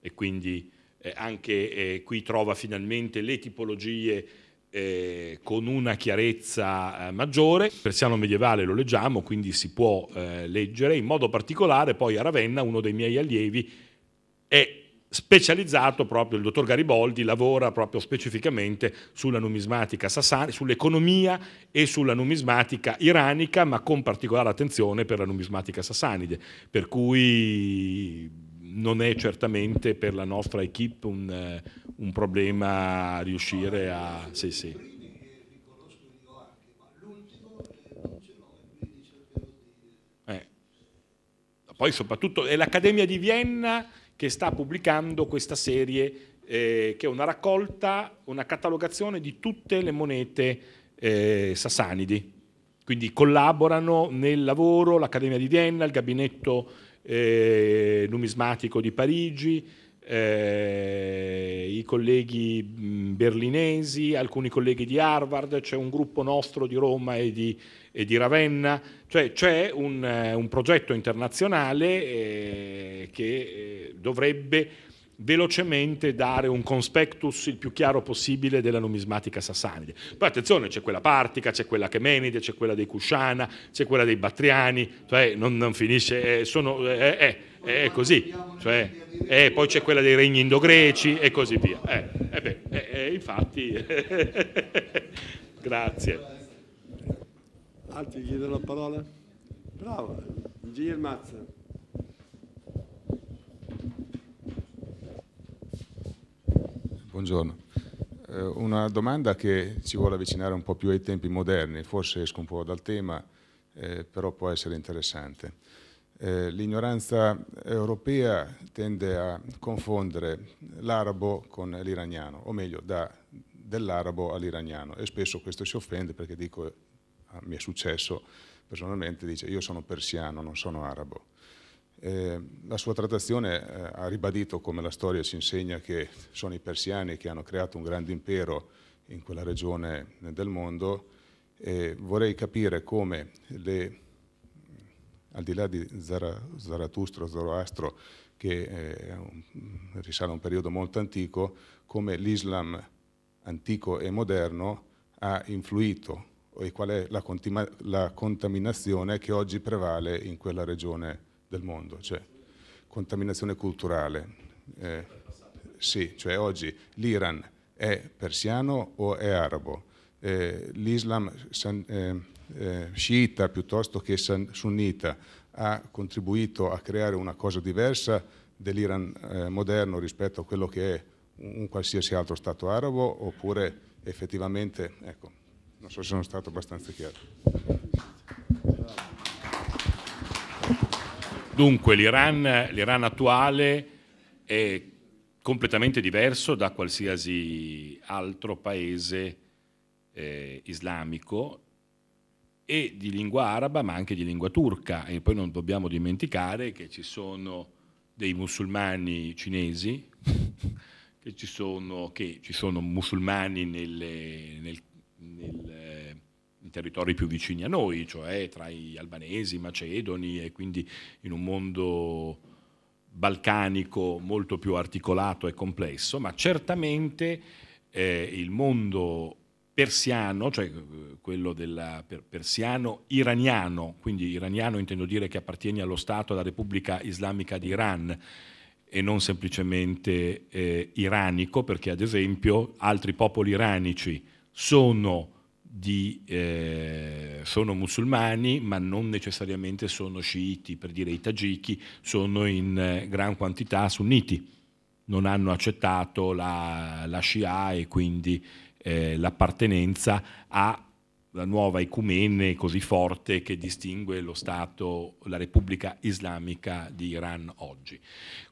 e quindi eh, anche eh, qui trova finalmente le tipologie eh, con una chiarezza eh, maggiore. persiano medievale lo leggiamo, quindi si può eh, leggere. In modo particolare, poi a Ravenna, uno dei miei allievi è specializzato proprio, il dottor Garibaldi lavora proprio specificamente sulla numismatica sassari, sull'economia e sulla numismatica iranica, ma con particolare attenzione per la numismatica sassanide, per cui non è certamente per la nostra equip un, eh, un problema riuscire a... Sì, sì. Eh. Poi soprattutto è l'Accademia di Vienna che sta pubblicando questa serie eh, che è una raccolta, una catalogazione di tutte le monete eh, sassanidi. Quindi collaborano nel lavoro l'Accademia di Vienna, il gabinetto eh, numismatico di Parigi, eh, i colleghi berlinesi, alcuni colleghi di Harvard, c'è un gruppo nostro di Roma e di e di Ravenna, cioè c'è un, eh, un progetto internazionale eh, che eh, dovrebbe velocemente dare un conspectus il più chiaro possibile della numismatica sassanide. Poi attenzione, c'è quella partica, c'è quella chemenide, c'è quella dei Cusciana, c'è quella dei Battriani, cioè non, non finisce, eh, sono, è, è, è così, cioè, è, poi c'è quella dei regni indogreci e così via. Eh, eh beh, infatti, grazie. Altri chiedono la parola? Bravo, ingegner Mazza. Buongiorno. Eh, una domanda che ci vuole avvicinare un po' più ai tempi moderni, forse esco un po' dal tema, eh, però può essere interessante. Eh, l'ignoranza europea tende a confondere l'arabo con l'iraniano, o meglio, da, dell'arabo all'iraniano, e spesso questo ci offende perché dico Ah, mi è successo personalmente, dice io sono persiano, non sono arabo. Eh, la sua trattazione eh, ha ribadito come la storia ci insegna che sono i persiani che hanno creato un grande impero in quella regione del mondo e vorrei capire come le, al di là di Zarathustra, Zoroastro, che eh, risale a un periodo molto antico, come l'Islam antico e moderno ha influito e qual è la, la, contaminazione che oggi prevale in quella regione del mondo, cioè contaminazione culturale. Eh, sì, cioè oggi l'Iran è persiano o è arabo, eh, l'Islam eh, eh, sciita piuttosto che sunnita ha contribuito a creare una cosa diversa dell'Iran eh, moderno rispetto a quello che è un, un qualsiasi altro Stato arabo oppure effettivamente... Ecco, non so se sono stato abbastanza chiaro. Dunque l'Iran, attuale è completamente diverso da qualsiasi altro paese eh, islamico e di lingua araba ma anche di lingua turca e poi non dobbiamo dimenticare che ci sono dei musulmani cinesi che ci sono, che ci sono musulmani nelle, nel nel, eh, in territori più vicini a noi, cioè tra gli albanesi, i macedoni e quindi in un mondo balcanico molto più articolato e complesso, ma certamente eh, il mondo persiano, cioè eh, quello del per, persiano iraniano, quindi iraniano intendo dire che appartiene allo Stato, alla Repubblica Islamica di Iran e non semplicemente eh, iranico, perché ad esempio altri popoli iranici sono, di, eh, sono musulmani ma non necessariamente sono sciiti, per dire i tagiki sono in eh, gran quantità sunniti, non hanno accettato la, la Shia e quindi eh, l'appartenenza alla nuova ecumene così forte che distingue lo Stato, la Repubblica Islamica di Iran oggi.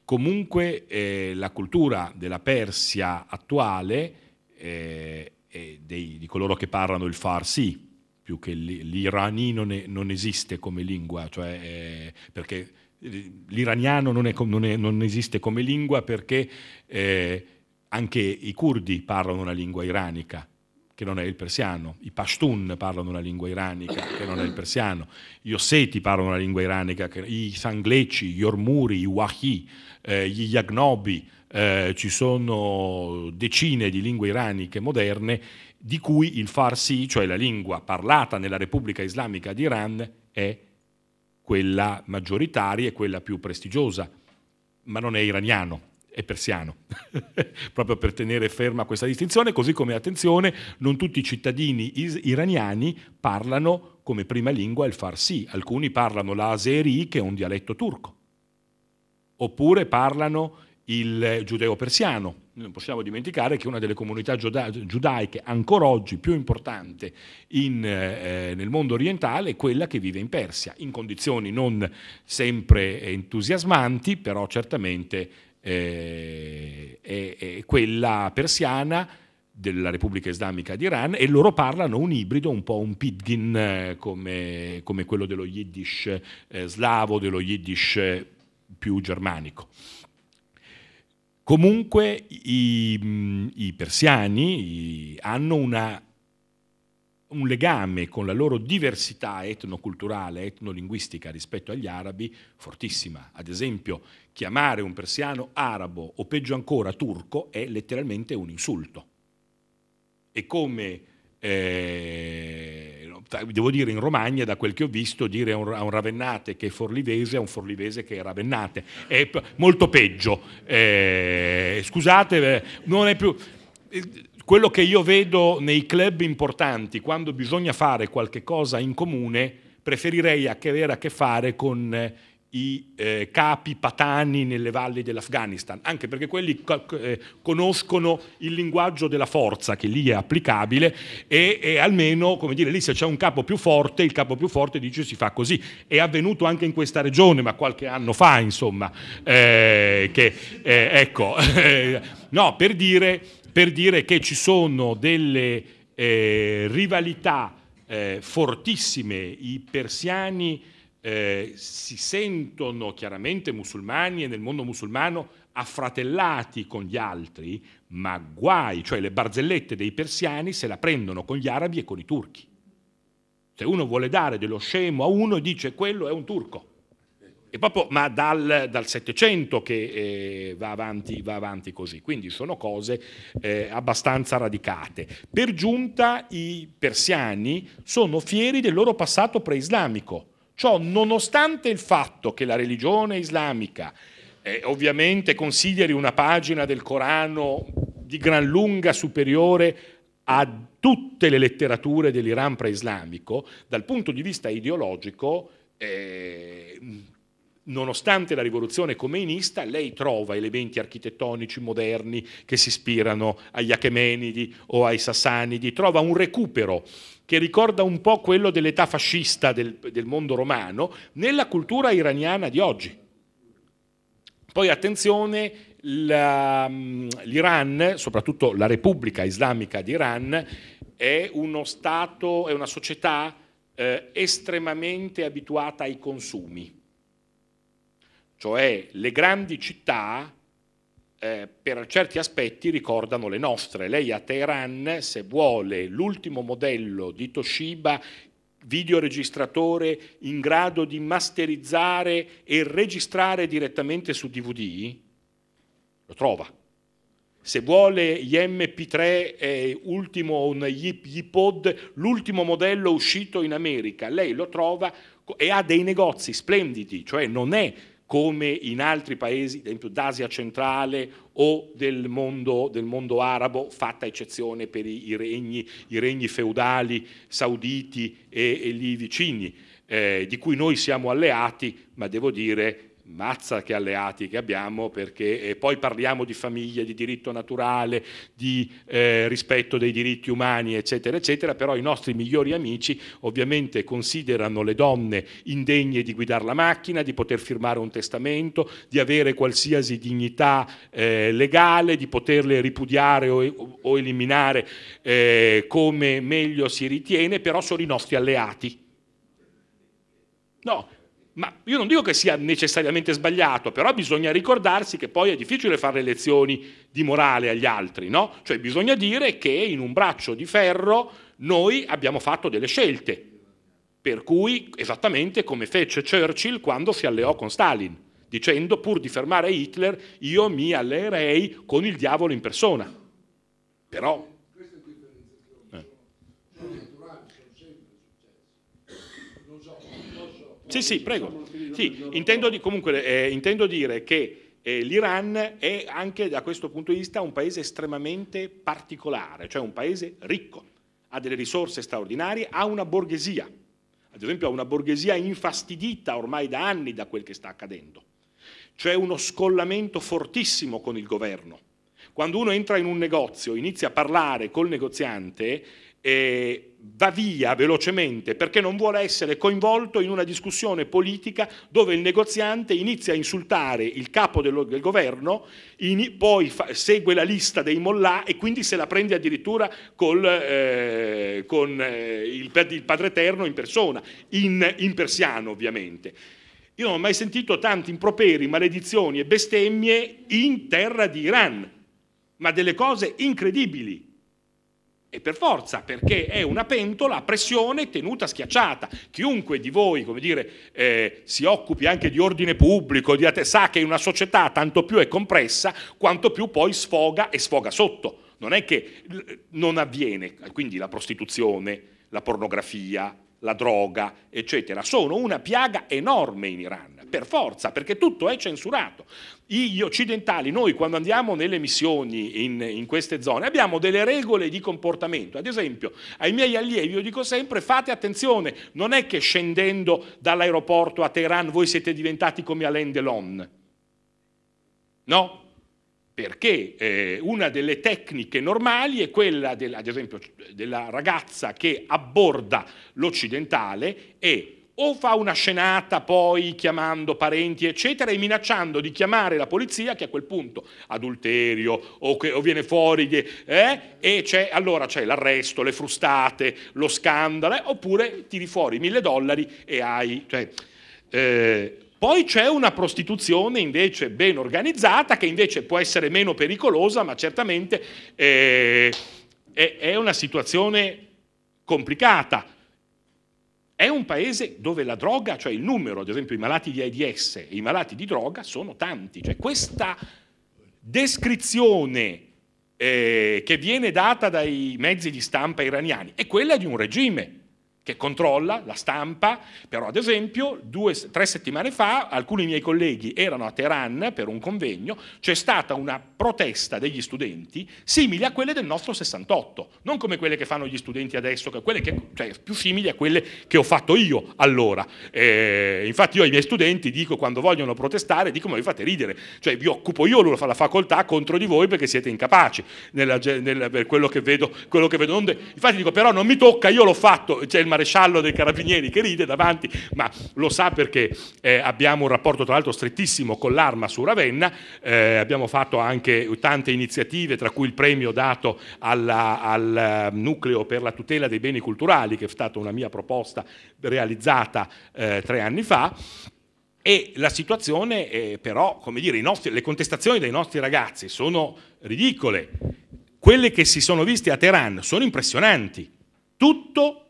Comunque eh, la cultura della Persia attuale eh, eh, dei, di coloro che parlano il farsi, più che l'iranino ne, non esiste come lingua, cioè, eh, perché l'iraniano non, è, non, è, non, esiste come lingua perché eh, anche i curdi parlano una lingua iranica che non è il persiano, i Pashtun parlano una lingua iranica che non è il persiano, gli Osseti parlano una lingua iranica, che, i Sangleci, gli Ormuri, i Wahi, eh, gli Yagnobi, eh, ci sono decine di lingue iraniche moderne di cui il farsi, cioè la lingua parlata nella Repubblica Islamica d'Iran, è quella maggioritaria e quella più prestigiosa, ma non è iraniano, è persiano, proprio per tenere ferma questa distinzione, così come attenzione, non tutti i cittadini is- iraniani parlano come prima lingua il farsi, alcuni parlano l'aseri che è un dialetto turco, oppure parlano il giudeo persiano. Non possiamo dimenticare che una delle comunità giudaiche ancora oggi più importante in, eh, nel mondo orientale è quella che vive in Persia, in condizioni non sempre entusiasmanti, però certamente eh, è, è quella persiana della Repubblica Islamica d'Iran e loro parlano un ibrido, un po' un pidgin eh, come, come quello dello Yiddish eh, slavo, dello Yiddish eh, più germanico. Comunque i, mm, i persiani hanno una, un legame con la loro diversità etnoculturale, etnolinguistica rispetto agli arabi fortissima. Ad esempio, chiamare un persiano arabo o peggio ancora turco è letteralmente un insulto. E come eh, devo dire in Romagna, da quel che ho visto, dire a un, Ravennate che è Forlivese, a un Forlivese che è Ravennate, è molto peggio. Eh, scusate, eh, non è più... Eh, quello che io vedo nei club importanti, quando bisogna fare qualche cosa in comune, preferirei avere a che fare con eh, i eh, capi patani nelle valli dell'Afghanistan, anche perché quelli eh, conoscono il linguaggio della forza che lì è applicabile e, e almeno, come dire, lì se c'è un capo più forte, il capo più forte dice si fa così. È avvenuto anche in questa regione, ma qualche anno fa, insomma, eh, che, eh, ecco, no, per dire, per dire, che ci sono delle eh, rivalità eh, fortissime, i persiani eh, si sentono chiaramente musulmani e nel mondo musulmano affratellati con gli altri, ma guai, cioè le barzellette dei persiani se la prendono con gli arabi e con i turchi. Se uno vuole dare dello scemo a uno dice quello è un turco. E proprio, ma dal, 700 che eh, va, avanti, va, avanti, così, quindi sono cose eh, abbastanza radicate. Per giunta i persiani sono fieri del loro passato preislamico, Ciò nonostante il fatto che la religione islamica eh, ovviamente consideri una pagina del Corano di gran lunga superiore a tutte le letterature dell'Iran preislamico, dal punto di vista ideologico eh, nonostante la rivoluzione comeinista, lei trova elementi architettonici moderni che si ispirano agli Achemenidi o ai Sassanidi, trova un recupero che ricorda un po' quello dell'età fascista del, del mondo romano nella cultura iraniana di oggi. Poi attenzione, la, mm, l'Iran, soprattutto la Repubblica Islamica d'Iran, è uno Stato, è una società eh, estremamente abituata ai consumi cioè le grandi città eh, per certi aspetti ricordano le nostre. Lei a Teheran, se vuole l'ultimo modello di Toshiba videoregistratore in grado di masterizzare e registrare direttamente su DVD, lo trova. Se vuole gli MP3 eh, ultimo, un iPod, l'ultimo modello uscito in America, lei lo trova e ha dei negozi splendidi, cioè non è come in altri paesi, ad esempio d'Asia centrale o del mondo, del mondo arabo, fatta eccezione per i regni, i regni feudali sauditi e, e lì vicini, eh, di cui noi siamo alleati, ma devo dire mazza che alleati che abbiamo perché eh, poi parliamo di famiglia, di diritto naturale, di eh, rispetto dei diritti umani eccetera eccetera, però i nostri migliori amici ovviamente considerano le donne indegne di guidare la macchina, di poter firmare un testamento, di avere qualsiasi dignità eh, legale, di poterle ripudiare o, o eliminare eh, come meglio si ritiene, però sono i nostri alleati. No, ma io non dico che sia necessariamente sbagliato, però bisogna ricordarsi che poi è difficile fare lezioni di morale agli altri, no? Cioè bisogna dire che in un braccio di ferro noi abbiamo fatto delle scelte, per cui esattamente come fece Churchill quando si alleò con Stalin, dicendo pur di fermare Hitler io mi alleerei con il diavolo in persona. Però Sì, sì, prego. Sì, intendo, di, comunque, eh, intendo dire che eh, l'Iran è anche da questo punto di vista un paese estremamente particolare, cioè un paese ricco, ha delle risorse straordinarie, ha una borghesia, ad esempio ha una borghesia infastidita ormai da anni da quel che sta accadendo, C'è uno scollamento fortissimo con il governo. Quando uno entra in un negozio, inizia a parlare col negoziante, eh, va via velocemente perché non vuole essere coinvolto in una discussione politica dove il negoziante inizia a insultare il capo del, del governo, in, poi fa, segue la lista dei mollà e quindi se la prende addirittura col, eh, con eh, il, il, Padre Eterno in persona, in, in persiano ovviamente. Io non ho mai sentito tanti improperi, maledizioni e bestemmie in terra di Iran, ma delle cose incredibili. E per forza, perché è una pentola a pressione tenuta schiacciata. Chiunque di voi, come dire, eh, si occupi anche di ordine pubblico, di sa che una società tanto più è compressa, quanto più poi sfoga e sfoga sotto. Non è che non avviene, quindi la prostituzione, la pornografia, la droga, eccetera, sono una piaga enorme in Iran per forza, perché tutto è censurato. Gli occidentali, noi quando andiamo nelle missioni in, in queste zone, abbiamo delle regole di comportamento. Ad esempio, ai miei allievi io dico sempre fate attenzione, non è che scendendo dall'aeroporto a Teheran voi siete diventati come Alain Delon. No, perché eh, una delle tecniche normali è quella, del, ad esempio, della ragazza che abborda l'occidentale e o fa una scenata poi chiamando parenti eccetera e minacciando di chiamare la polizia che a quel punto adulterio o, che, o viene fuori eh, e c'è, allora c'è l'arresto, le frustate, lo scandalo eh, oppure tiri fuori mille dollari e hai... Cioè, eh, poi c'è una prostituzione invece ben organizzata che invece può essere meno pericolosa ma certamente eh, è, è una situazione complicata è un paese dove la droga, cioè il numero, ad esempio i malati di AIDS e i malati di droga, sono tanti. Cioè questa descrizione eh, che viene data dai mezzi di stampa iraniani è quella di un regime che controlla la stampa, però ad esempio due, tre settimane fa alcuni miei colleghi erano a Teheran per un convegno, c'è stata una protesta degli studenti simile a quelle del nostro 68, non come quelle che fanno gli studenti adesso, che che, cioè, più simili a quelle che ho fatto io allora. Eh, infatti io ai miei studenti dico quando vogliono protestare, dico ma vi fate ridere, cioè vi occupo io la facoltà contro di voi perché siete incapaci nella, nel, per quello che vedo, quello che vedo. infatti dico però non mi tocca, io l'ho fatto, cioè, il maresciallo dei carabinieri che ride davanti, ma lo sa perché eh, abbiamo un rapporto tra l'altro strettissimo con l'arma su Ravenna, eh, abbiamo fatto anche tante iniziative, tra cui il premio dato alla, al ehm, nucleo per la tutela dei beni culturali, che è stata una mia proposta realizzata eh, tre anni fa. E la situazione, è, eh, però, come dire, nostri, le contestazioni dei nostri ragazzi sono ridicole. Quelle che si sono viste a Teheran sono impressionanti. Tutto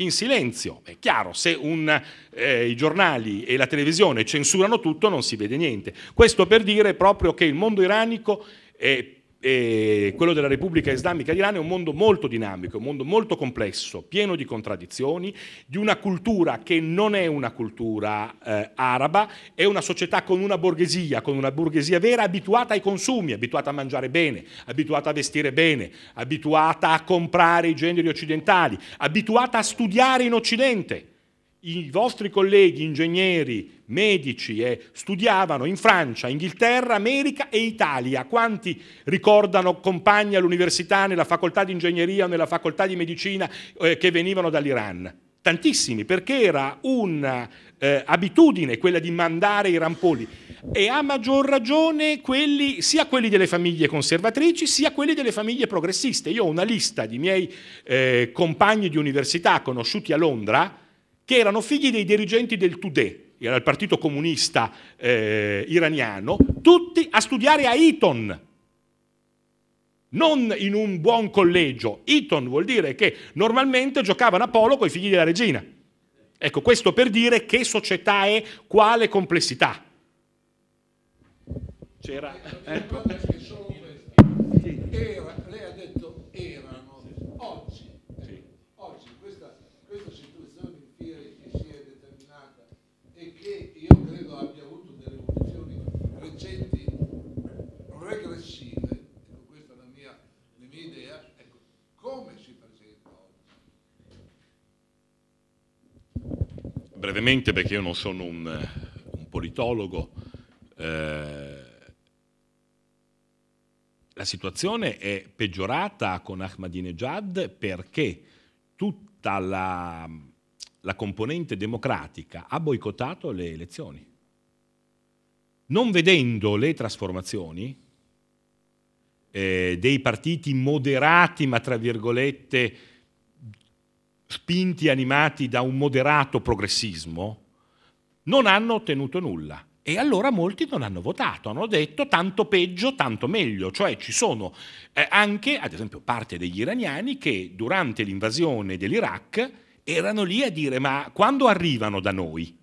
in silenzio. È chiaro, se un, eh, i giornali e la televisione censurano tutto non si vede niente. Questo per dire proprio che il mondo iranico è e quello della Repubblica Islamica Iran è un mondo molto dinamico, un mondo molto complesso, pieno di contraddizioni, di una cultura che non è una cultura eh, araba, è una società con una borghesia, con una borghesia vera abituata ai consumi, abituata a mangiare bene, abituata a vestire bene, abituata a comprare i generi occidentali, abituata a studiare in Occidente i vostri colleghi ingegneri, medici eh, studiavano in Francia, Inghilterra, America e Italia. Quanti ricordano compagni all'università, nella facoltà di ingegneria o nella facoltà di medicina eh, che venivano dall'Iran? Tantissimi, perché era un'abitudine eh, quella di mandare i rampoli. e a maggior ragione quelli, sia quelli delle famiglie conservatrici sia quelli delle famiglie progressiste. Io ho una lista di miei eh, compagni di università conosciuti a Londra, che erano figli dei dirigenti del Tudeh, era il partito comunista eh, iraniano, tutti a studiare a Eton, non in un buon collegio. Eton vuol dire che normalmente giocavano a polo con i figli della regina. Ecco, questo per dire che società è, quale complessità. C'era... Ecco. brevemente perché io non sono un, eh, un politologo, eh, la situazione è peggiorata con Ahmadinejad perché tutta la, la componente democratica ha boicottato le elezioni. Non vedendo le trasformazioni eh, dei partiti moderati, ma tra virgolette, spinti e animati da un moderato progressismo, non hanno ottenuto nulla. E allora molti non hanno votato, hanno detto tanto peggio, tanto meglio, cioè ci sono eh, anche, ad esempio, parte degli iraniani che durante l'invasione dell'Iraq erano lì a dire ma quando arrivano da noi?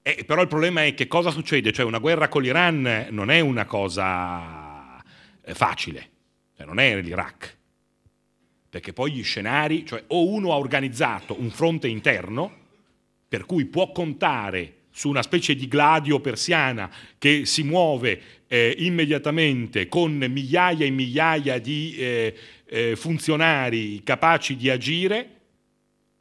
Eh, però il problema è che cosa succede, cioè una guerra con l'Iran non è una cosa eh, facile, cioè non è l'Iraq, perché poi gli scenari, cioè o uno ha organizzato un fronte interno, per cui può contare su una specie di gladio persiana che si muove eh, immediatamente con migliaia e migliaia di eh, eh, funzionari capaci di agire,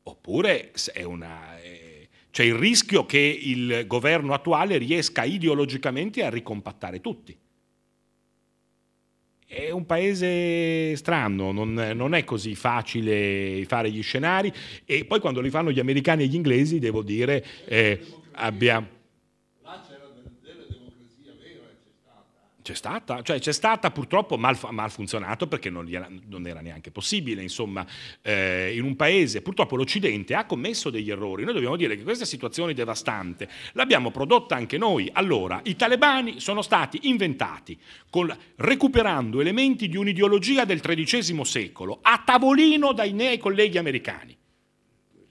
oppure una, eh, c'è il rischio che il governo attuale riesca ideologicamente a ricompattare tutti è un paese strano, non, non, è così facile fare gli scenari e poi quando li fanno gli americani e gli inglesi, devo dire, eh, abbiamo... C'è stata, cioè c'è stata purtroppo mal, mal funzionato perché non, era, non era neanche possibile, insomma, eh, in un paese, purtroppo l'Occidente ha commesso degli errori, noi dobbiamo dire che questa situazione devastante l'abbiamo prodotta anche noi. Allora, i talebani sono stati inventati con, recuperando elementi di un'ideologia del XIII secolo a tavolino dai miei colleghi americani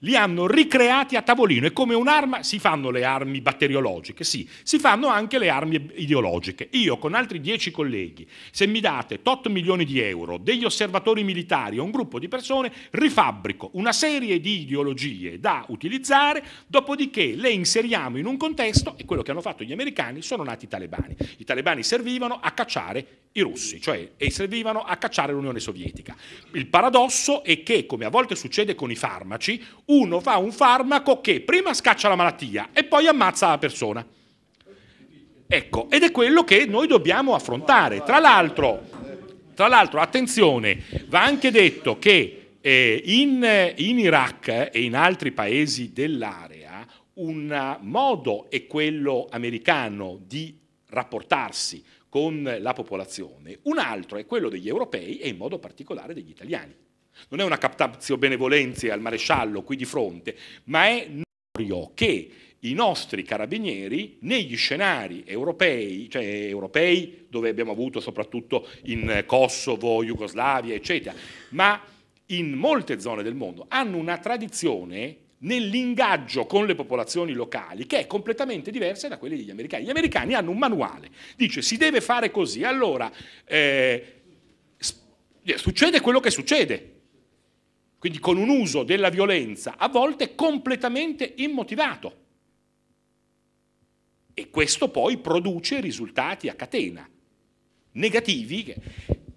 li hanno ricreati a tavolino e come un'arma si fanno le armi batteriologiche, sì, si fanno anche le armi ideologiche. Io con altri dieci colleghi, se mi date tot milioni di euro, degli osservatori militari o un gruppo di persone, rifabbrico una serie di ideologie da utilizzare, dopodiché le inseriamo in un contesto e quello che hanno fatto gli americani sono nati i talebani. I talebani servivano a cacciare i russi, cioè e servivano a cacciare l'Unione Sovietica. Il paradosso è che, come a volte succede con i farmaci, uno fa un farmaco che prima scaccia la malattia e poi ammazza la persona. Ecco, ed è quello che noi dobbiamo affrontare. Tra l'altro, tra l'altro attenzione, va anche detto che eh, in, in, Iraq eh, e in altri paesi dell'area un modo è quello americano di rapportarsi con la popolazione, un altro è quello degli europei e in modo particolare degli italiani. Non è una captazio benevolenza al maresciallo qui di fronte, ma è notorio che i nostri carabinieri negli scenari europei, cioè europei dove abbiamo avuto soprattutto in Kosovo, Jugoslavia, eccetera, ma in molte zone del mondo hanno una tradizione nell'ingaggio con le popolazioni locali che è completamente diversa da quelle degli americani. Gli americani hanno un manuale, dice si deve fare così, allora eh, eh succede quello che succede, quindi con un uso della violenza a volte completamente immotivato. E questo poi produce risultati a catena negativi.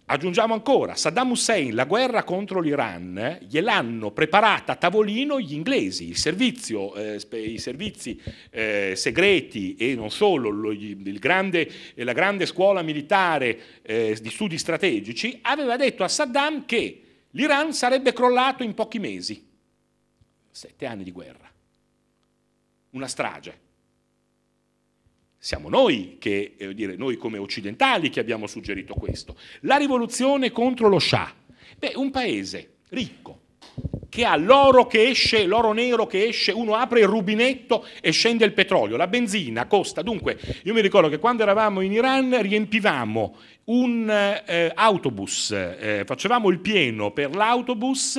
Aggiungiamo ancora, Saddam Hussein, la guerra contro l'Iran, gliel'hanno preparata a tavolino gli inglesi, servizio, eh, i servizi eh, segreti e non solo, lo, grande, la grande scuola militare eh, di studi strategici, aveva detto a Saddam che l'Iran sarebbe crollato in pochi mesi. Sette anni di guerra. Una strage. Siamo noi, che, eh, dire, noi come occidentali che abbiamo suggerito questo. La rivoluzione contro lo Shah. Beh, un paese ricco, che ha l'oro che esce, l'oro nero che esce, uno apre il rubinetto e scende il petrolio, la benzina costa. Dunque, io mi ricordo che quando eravamo in Iran riempivamo un eh, autobus, eh, facevamo il pieno per l'autobus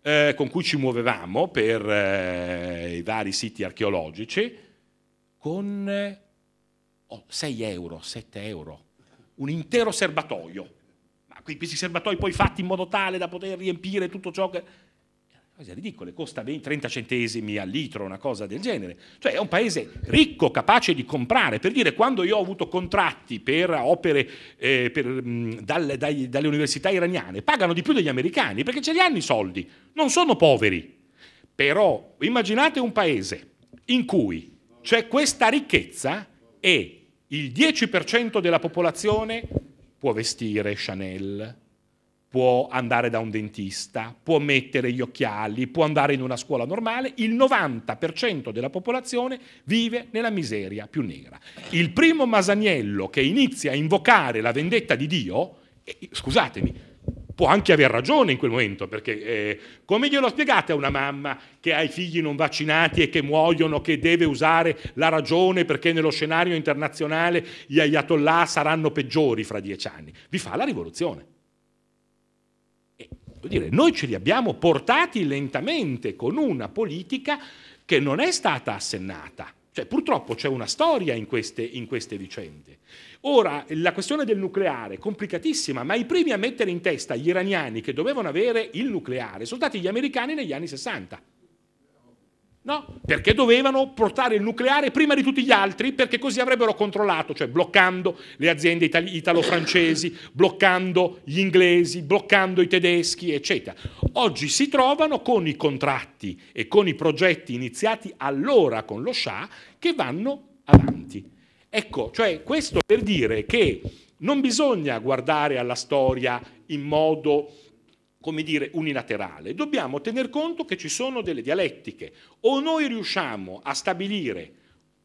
eh, con cui ci muovevamo per eh, i vari siti archeologici con eh, oh, 6 euro, 7 euro, un intero serbatoio. Ma questi serbatoi poi fatti in modo tale da poter riempire tutto ciò che cose ridicole, costa 20, 30 centesimi al litro, una cosa del genere. Cioè è un paese ricco, capace di comprare. Per dire, quando io ho avuto contratti per opere eh, per, mh, mm, dal, dai, dalle università iraniane, pagano di più degli americani perché ce li hanno i soldi, non sono poveri. Però immaginate un paese in cui c'è questa ricchezza e il 10% della popolazione può vestire Chanel, può andare da un dentista, può mettere gli occhiali, può andare in una scuola normale, il 90% della popolazione vive nella miseria più nera. Il primo Masaniello che inizia a invocare la vendetta di Dio, scusatemi, può anche aver ragione in quel momento, perché eh, come glielo spiegate a una mamma che ha i figli non vaccinati e che muoiono, che deve usare la ragione perché nello scenario internazionale gli ayatollah saranno peggiori fra dieci anni? Vi fa la rivoluzione dire, noi ce li abbiamo portati lentamente con una politica che non è stata assennata. Cioè, purtroppo c'è una storia in queste, in queste, vicende. Ora, la questione del nucleare è complicatissima, ma i primi a mettere in testa gli iraniani che dovevano avere il nucleare sono stati gli americani negli anni 60. No? Perché dovevano portare il nucleare prima di tutti gli altri, perché così avrebbero controllato, cioè bloccando le aziende italo-francesi, bloccando gli inglesi, bloccando i tedeschi, eccetera. Oggi si trovano con i contratti e con i progetti iniziati allora con lo Shah che vanno avanti. Ecco, cioè questo per dire che non bisogna guardare alla storia in modo come dire, unilaterale, dobbiamo tener conto che ci sono delle dialettiche. O noi riusciamo a stabilire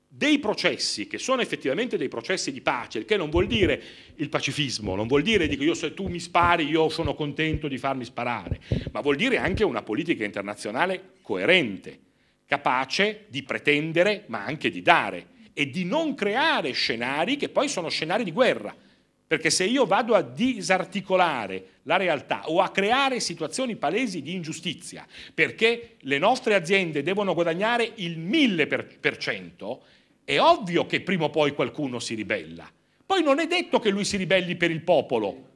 dei processi che sono effettivamente dei processi di pace, il che non vuol dire il pacifismo, non vuol dire dico io se tu mi spari io sono contento di farmi sparare, ma vuol dire anche una politica internazionale coerente, capace di pretendere ma anche di dare e di non creare scenari che poi sono scenari di guerra. Perché se io vado a disarticolare la realtà o a creare situazioni palesi di ingiustizia, perché le nostre aziende devono guadagnare il 1000%, è ovvio che prima o poi qualcuno si ribella. Poi non è detto che lui si ribelli per il popolo,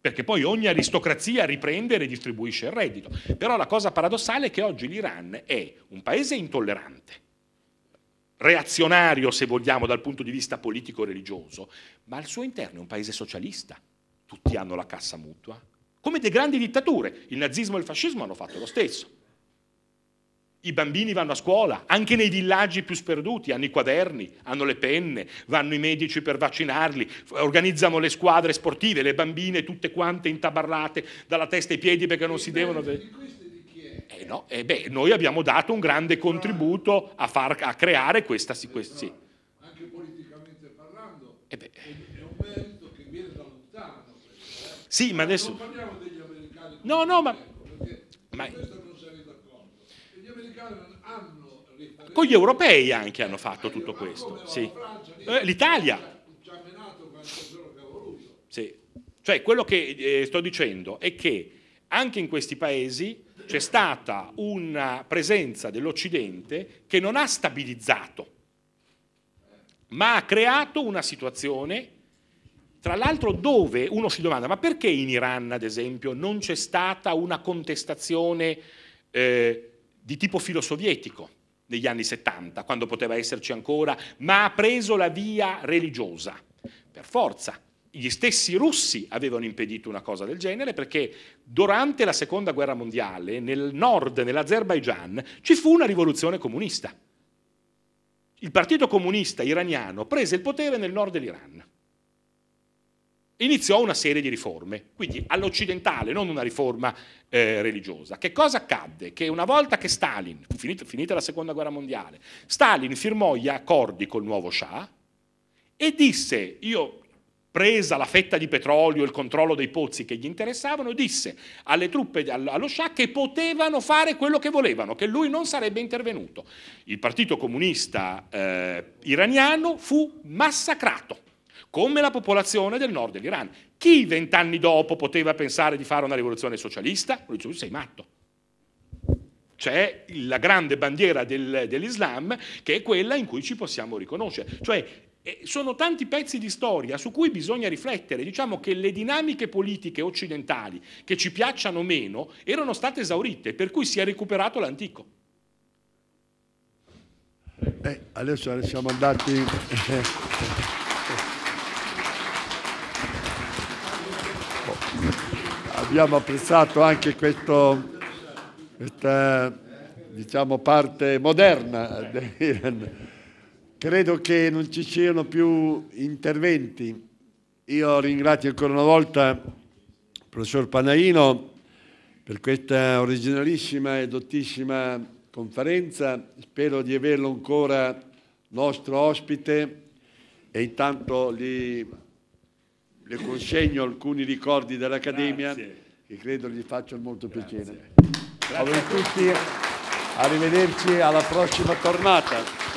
perché poi ogni aristocrazia riprende e redistribuisce il reddito. Però la cosa paradossale è che oggi l'Iran è un paese intollerante, reazionario, se vogliamo, dal punto di vista politico-religioso, ma al suo interno è un paese socialista. Tutti hanno la cassa mutua. Come le grandi dittature, il nazismo e il fascismo hanno fatto lo stesso. I bambini vanno a scuola, anche nei villaggi più sperduti, hanno i quaderni, hanno le penne, vanno i medici per vaccinarli, organizzano le squadre sportive, le bambine tutte quante intabarrate dalla testa ai piedi perché non si devono... Eh no, eh beh, noi abbiamo dato un grande contributo a, far, a creare questa situazione. Anche politicamente parlando, eh beh. è un merito che viene da lontano. Sì, eh, ma adesso... Non parliamo degli americani. No, no, ma... ma... Gli americani hanno... Con gli europei anche hanno fatto tutto questo. Sì. Eh, L'Italia. Sì. Cioè, quello che eh, sto dicendo è che anche in questi paesi c'è stata una presenza dell'Occidente che non ha stabilizzato, ma ha creato una situazione, tra l'altro dove uno si domanda, ma perché in Iran, ad esempio, non c'è stata una contestazione eh, di tipo filosovietico negli anni 70, quando poteva esserci ancora, ma ha preso la via religiosa, per forza, gli stessi russi avevano impedito una cosa del genere perché durante la seconda guerra mondiale nel nord, nell'Azerbaigian, ci fu una rivoluzione comunista. Il partito comunista iraniano prese il potere nel nord dell'Iran. Iniziò una serie di riforme, quindi all'occidentale, non una riforma eh, religiosa. Che cosa accadde? Che una volta che Stalin, finita, finita la seconda guerra mondiale, Stalin firmò gli accordi col nuovo Shah e disse io presa la fetta di petrolio e il controllo dei pozzi che gli interessavano, disse alle truppe, allo Shah che potevano fare quello che volevano, che lui non sarebbe intervenuto. Il Partito Comunista eh, iraniano fu massacrato, come la popolazione del nord dell'Iran. Chi vent'anni dopo poteva pensare di fare una rivoluzione socialista? Lui dice, tu sei matto c'è la grande bandiera del, dell'Islam che è quella in cui ci possiamo riconoscere, cioè sono tanti pezzi di storia su cui bisogna riflettere. Diciamo che le dinamiche politiche occidentali, che ci piacciono meno, erano state esaurite, per cui si è recuperato l'antico. Eh, adesso siamo andati... abbiamo apprezzato anche questo, questa diciamo, parte moderna dell'Iran. Credo che non ci siano più interventi. Io ringrazio ancora una volta il professor Panaino per questa originalissima e dottissima conferenza. Spero di averlo ancora nostro ospite e intanto gli, le consegno alcuni ricordi dell'Accademia che credo gli faccia molto Grazie. piacere. Grazie a tutti, arrivederci alla prossima tornata.